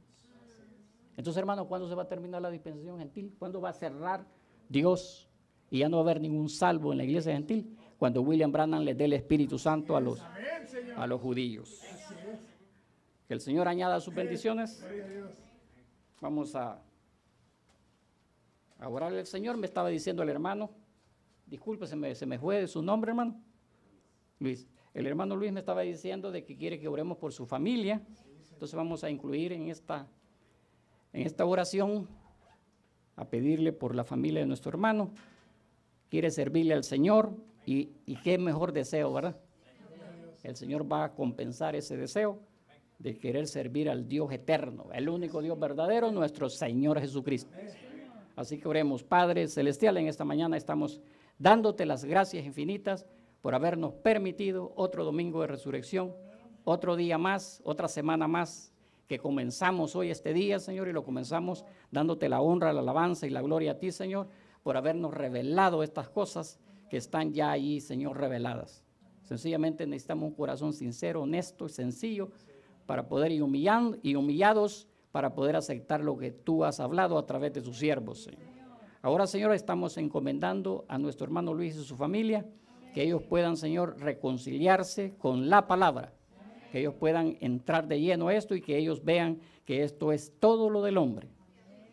Entonces, hermanos, ¿cuándo se va a terminar la dispensación gentil? ¿Cuándo va a cerrar Dios y ya no va a haber ningún salvo en la iglesia gentil? Cuando William Brannan les dé el Espíritu Santo a los, a los judíos. Que el Señor añada sus bendiciones. Vamos a, orar orarle al Señor. Me estaba diciendo el hermano, disculpe, se me, se me su nombre, hermano. Luis. El hermano Luis me estaba diciendo de que quiere que oremos por su familia. Entonces vamos a incluir en esta, en esta oración a pedirle por la familia de nuestro hermano. Quiere servirle al Señor y, y qué mejor deseo, ¿verdad? El Señor va a compensar ese deseo de querer servir al Dios eterno, el único Dios verdadero, nuestro Señor Jesucristo. Así que oremos, Padre Celestial, en esta mañana estamos dándote las gracias infinitas por habernos permitido otro domingo de resurrección, otro día más, otra semana más, que comenzamos hoy este día, Señor, y lo comenzamos dándote la honra, la alabanza y la gloria a ti, Señor, por habernos revelado estas cosas que están ya ahí, Señor, reveladas. Sencillamente necesitamos un corazón sincero, honesto y sencillo para poder y, y humillados para poder aceptar lo que tú has hablado a través de tus siervos, Ahora, Señor, estamos encomendando a nuestro hermano Luis y su familia que ellos puedan, Señor, reconciliarse con la palabra, que ellos puedan entrar de lleno a esto y que ellos vean que esto es todo lo del hombre.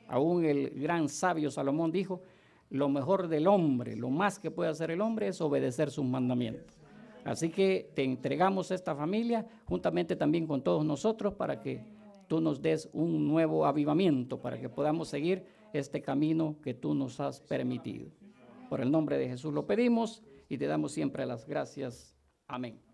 Aún el gran sabio Salomón dijo, lo mejor del hombre, lo más que puede hacer el hombre es obedecer sus mandamientos. Así que te entregamos esta familia juntamente también con todos nosotros para que tú nos des un nuevo avivamiento, para que podamos seguir este camino que tú nos has permitido. Por el nombre de Jesús lo pedimos y te damos siempre las gracias. Amén.